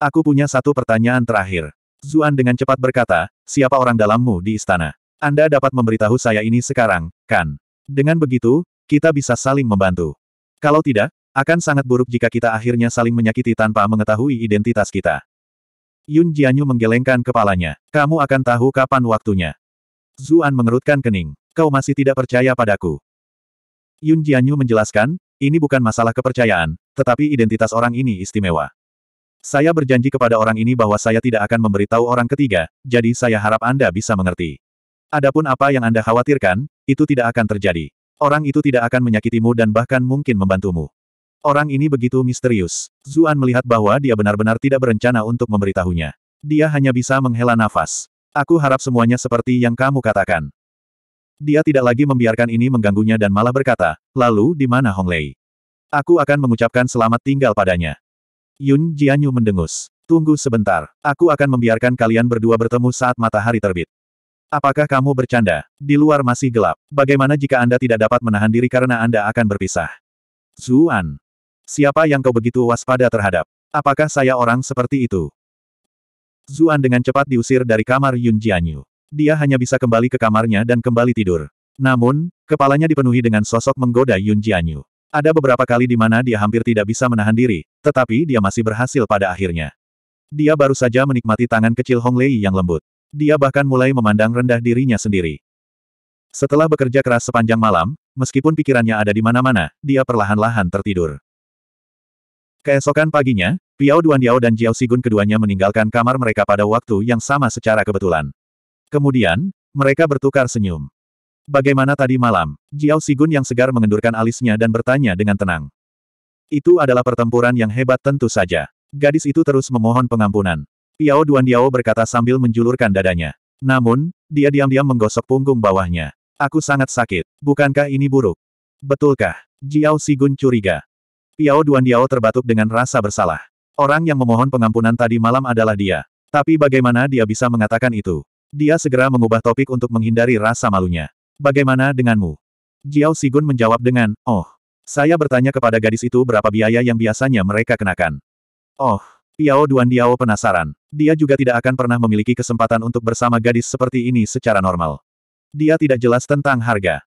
Aku punya satu pertanyaan terakhir. Zuan dengan cepat berkata, siapa orang dalammu di istana? Anda dapat memberitahu saya ini sekarang, kan? Dengan begitu, kita bisa saling membantu. Kalau tidak, akan sangat buruk jika kita akhirnya saling menyakiti tanpa mengetahui identitas kita. Yun Jianyu menggelengkan kepalanya. Kamu akan tahu kapan waktunya. Zuan mengerutkan kening. Kau masih tidak percaya padaku. Yun Jianyu menjelaskan, ini bukan masalah kepercayaan, tetapi identitas orang ini istimewa. Saya berjanji kepada orang ini bahwa saya tidak akan memberitahu orang ketiga, jadi saya harap Anda bisa mengerti. Adapun apa yang Anda khawatirkan, itu tidak akan terjadi. Orang itu tidak akan menyakitimu dan bahkan mungkin membantumu. Orang ini begitu misterius. Zuan melihat bahwa dia benar-benar tidak berencana untuk memberitahunya. Dia hanya bisa menghela nafas. Aku harap semuanya seperti yang kamu katakan. Dia tidak lagi membiarkan ini mengganggunya dan malah berkata, lalu di mana Hong Lei? Aku akan mengucapkan selamat tinggal padanya. Yun Jianyu mendengus. Tunggu sebentar, aku akan membiarkan kalian berdua bertemu saat matahari terbit. Apakah kamu bercanda? Di luar masih gelap. Bagaimana jika Anda tidak dapat menahan diri karena Anda akan berpisah? Zuan. Siapa yang kau begitu waspada terhadap? Apakah saya orang seperti itu? Zuan dengan cepat diusir dari kamar Yun Jianyu. Dia hanya bisa kembali ke kamarnya dan kembali tidur. Namun, kepalanya dipenuhi dengan sosok menggoda Yun Jianyu. Ada beberapa kali di mana dia hampir tidak bisa menahan diri, tetapi dia masih berhasil pada akhirnya. Dia baru saja menikmati tangan kecil Hong Lei yang lembut. Dia bahkan mulai memandang rendah dirinya sendiri. Setelah bekerja keras sepanjang malam, meskipun pikirannya ada di mana-mana, dia perlahan-lahan tertidur. Keesokan paginya, Piao Duan Yao dan Jiao Sigun keduanya meninggalkan kamar mereka pada waktu yang sama secara kebetulan. Kemudian, mereka bertukar senyum. Bagaimana tadi malam? Jiao Sigun yang segar mengendurkan alisnya dan bertanya dengan tenang. Itu adalah pertempuran yang hebat tentu saja. Gadis itu terus memohon pengampunan. Piao Duan Diao berkata sambil menjulurkan dadanya. Namun, dia diam-diam menggosok punggung bawahnya. Aku sangat sakit. Bukankah ini buruk? Betulkah? Jiao Sigun curiga. Piao Duan Diao terbatuk dengan rasa bersalah. Orang yang memohon pengampunan tadi malam adalah dia. Tapi bagaimana dia bisa mengatakan itu? Dia segera mengubah topik untuk menghindari rasa malunya. Bagaimana denganmu? Jiao Sigun menjawab dengan, Oh. Saya bertanya kepada gadis itu berapa biaya yang biasanya mereka kenakan. Oh, Piao Duan Diao penasaran. Dia juga tidak akan pernah memiliki kesempatan untuk bersama gadis seperti ini secara normal. Dia tidak jelas tentang harga.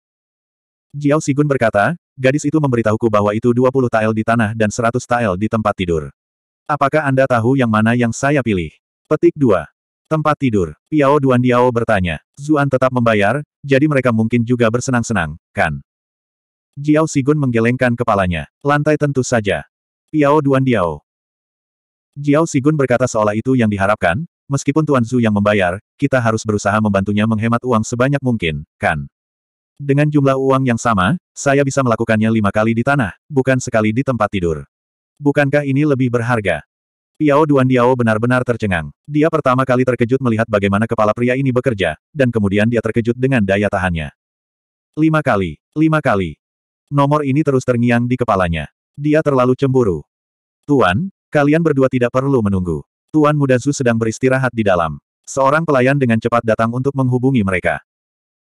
Jiao Sigun berkata, gadis itu memberitahuku bahwa itu 20 tael di tanah dan 100 tael di tempat tidur. Apakah Anda tahu yang mana yang saya pilih? Petik 2. Tempat tidur. Piao Duan Diao bertanya. Zuan tetap membayar, jadi mereka mungkin juga bersenang-senang, kan? Jiao Sigun menggelengkan kepalanya. Lantai tentu saja. Piao Duan Diao. Jiao Sigun berkata seolah itu yang diharapkan, meskipun Tuan Zhu yang membayar, kita harus berusaha membantunya menghemat uang sebanyak mungkin, kan? Dengan jumlah uang yang sama, saya bisa melakukannya lima kali di tanah, bukan sekali di tempat tidur. Bukankah ini lebih berharga? Piao Duan Diao benar-benar tercengang. Dia pertama kali terkejut melihat bagaimana kepala pria ini bekerja, dan kemudian dia terkejut dengan daya tahannya. Lima kali, lima kali. Nomor ini terus terngiang di kepalanya. Dia terlalu cemburu. Tuan, Kalian berdua tidak perlu menunggu. Tuan Muda Zhu sedang beristirahat di dalam. Seorang pelayan dengan cepat datang untuk menghubungi mereka.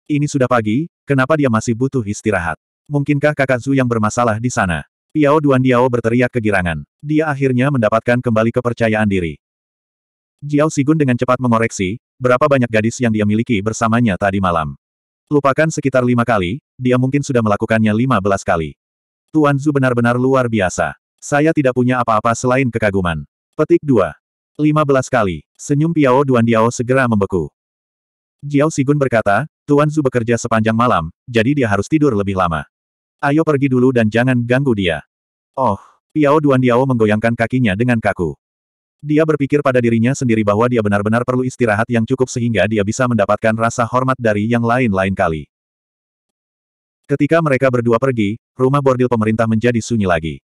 Ini sudah pagi, kenapa dia masih butuh istirahat? Mungkinkah kakak Zhu yang bermasalah di sana? Piao Duan Diao berteriak kegirangan. Dia akhirnya mendapatkan kembali kepercayaan diri. Jiao Sigun dengan cepat mengoreksi, berapa banyak gadis yang dia miliki bersamanya tadi malam. Lupakan sekitar lima kali, dia mungkin sudah melakukannya lima belas kali. Tuan Zhu benar-benar luar biasa. Saya tidak punya apa-apa selain kekaguman. Petik 2. 15 kali. Senyum Piao Duan Diao segera membeku. Jiao Sigun berkata, Tuan Zu bekerja sepanjang malam, jadi dia harus tidur lebih lama. Ayo pergi dulu dan jangan ganggu dia. Oh, Piao Duan Diao menggoyangkan kakinya dengan kaku. Dia berpikir pada dirinya sendiri bahwa dia benar-benar perlu istirahat yang cukup sehingga dia bisa mendapatkan rasa hormat dari yang lain-lain kali. Ketika mereka berdua pergi, rumah bordil pemerintah menjadi sunyi lagi.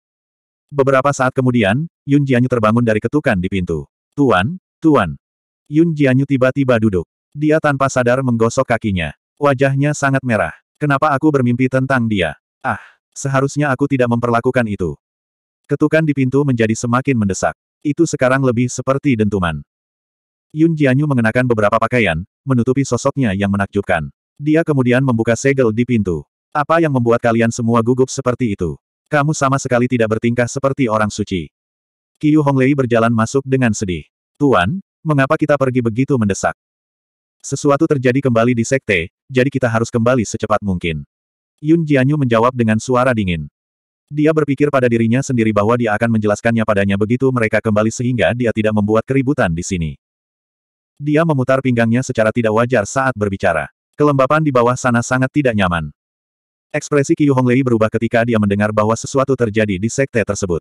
Beberapa saat kemudian, Yun Jianyu terbangun dari ketukan di pintu. Tuan, Tuan. Yun Jianyu tiba-tiba duduk. Dia tanpa sadar menggosok kakinya. Wajahnya sangat merah. Kenapa aku bermimpi tentang dia? Ah, seharusnya aku tidak memperlakukan itu. Ketukan di pintu menjadi semakin mendesak. Itu sekarang lebih seperti dentuman. Yun Jianyu mengenakan beberapa pakaian, menutupi sosoknya yang menakjubkan. Dia kemudian membuka segel di pintu. Apa yang membuat kalian semua gugup seperti itu? Kamu sama sekali tidak bertingkah seperti orang suci. Qiu Honglei berjalan masuk dengan sedih. Tuan, mengapa kita pergi begitu mendesak? Sesuatu terjadi kembali di sekte, jadi kita harus kembali secepat mungkin. Yun Jianyu menjawab dengan suara dingin. Dia berpikir pada dirinya sendiri bahwa dia akan menjelaskannya padanya begitu mereka kembali sehingga dia tidak membuat keributan di sini. Dia memutar pinggangnya secara tidak wajar saat berbicara. Kelembapan di bawah sana sangat tidak nyaman. Ekspresi Qiu Honglei berubah ketika dia mendengar bahwa sesuatu terjadi di sekte tersebut.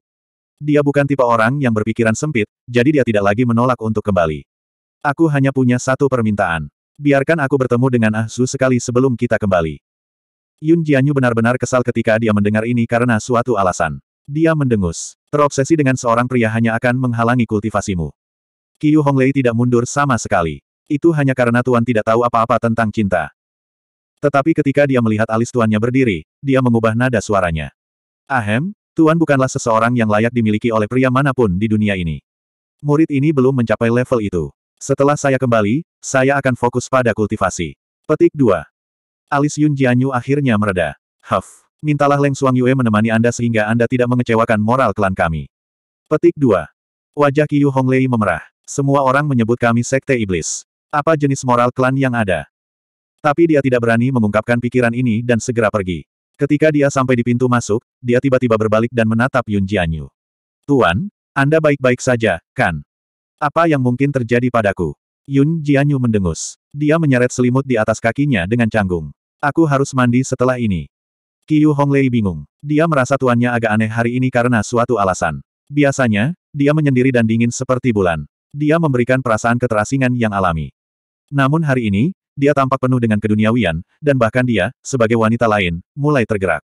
Dia bukan tipe orang yang berpikiran sempit, jadi dia tidak lagi menolak untuk kembali. Aku hanya punya satu permintaan. Biarkan aku bertemu dengan Ah Su sekali sebelum kita kembali. Yun Jianyu benar-benar kesal ketika dia mendengar ini karena suatu alasan. Dia mendengus. Terobsesi dengan seorang pria hanya akan menghalangi kultivasimu. Qiu Honglei tidak mundur sama sekali. Itu hanya karena Tuan tidak tahu apa-apa tentang cinta. Tetapi ketika dia melihat alis tuannya berdiri, dia mengubah nada suaranya. Ahem, tuan bukanlah seseorang yang layak dimiliki oleh pria manapun di dunia ini. Murid ini belum mencapai level itu. Setelah saya kembali, saya akan fokus pada kultivasi. Petik 2. Alis Yun Jianyu akhirnya mereda. Huff. Mintalah Leng Suang Yue menemani Anda sehingga Anda tidak mengecewakan moral klan kami. Petik 2. Wajah Qiyu Honglei memerah. Semua orang menyebut kami sekte iblis. Apa jenis moral klan yang ada? Tapi dia tidak berani mengungkapkan pikiran ini dan segera pergi. Ketika dia sampai di pintu masuk, dia tiba-tiba berbalik dan menatap Yun Jianyu. Tuan, Anda baik-baik saja, kan? Apa yang mungkin terjadi padaku? Yun Jianyu mendengus. Dia menyeret selimut di atas kakinya dengan canggung. Aku harus mandi setelah ini. Qiu Honglei bingung. Dia merasa tuannya agak aneh hari ini karena suatu alasan. Biasanya, dia menyendiri dan dingin seperti bulan. Dia memberikan perasaan keterasingan yang alami. Namun hari ini, dia tampak penuh dengan keduniawian, dan bahkan dia, sebagai wanita lain, mulai tergerak.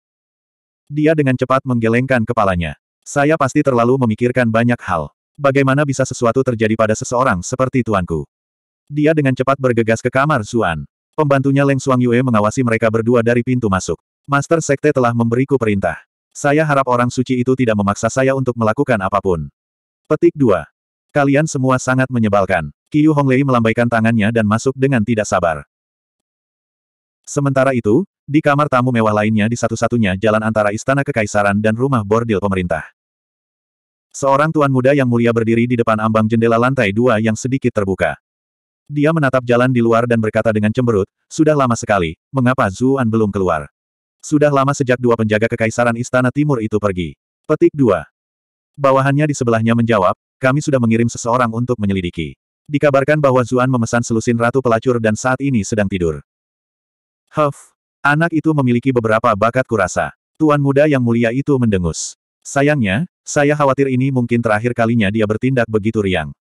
Dia dengan cepat menggelengkan kepalanya. Saya pasti terlalu memikirkan banyak hal. Bagaimana bisa sesuatu terjadi pada seseorang seperti tuanku? Dia dengan cepat bergegas ke kamar Zuan. Pembantunya Leng Suang Yue mengawasi mereka berdua dari pintu masuk. Master Sekte telah memberiku perintah. Saya harap orang suci itu tidak memaksa saya untuk melakukan apapun. Petik 2. Kalian semua sangat menyebalkan. Qiu Honglei melambaikan tangannya dan masuk dengan tidak sabar. Sementara itu, di kamar tamu mewah lainnya di satu-satunya jalan antara istana kekaisaran dan rumah bordil pemerintah. Seorang tuan muda yang mulia berdiri di depan ambang jendela lantai dua yang sedikit terbuka. Dia menatap jalan di luar dan berkata dengan cemberut, sudah lama sekali, mengapa Zuan belum keluar? Sudah lama sejak dua penjaga kekaisaran istana timur itu pergi. Petik dua. Bawahannya di sebelahnya menjawab, kami sudah mengirim seseorang untuk menyelidiki. Dikabarkan bahwa Zuan memesan selusin ratu pelacur dan saat ini sedang tidur. Huff, anak itu memiliki beberapa bakat kurasa. Tuan muda yang mulia itu mendengus. Sayangnya, saya khawatir ini mungkin terakhir kalinya dia bertindak begitu riang.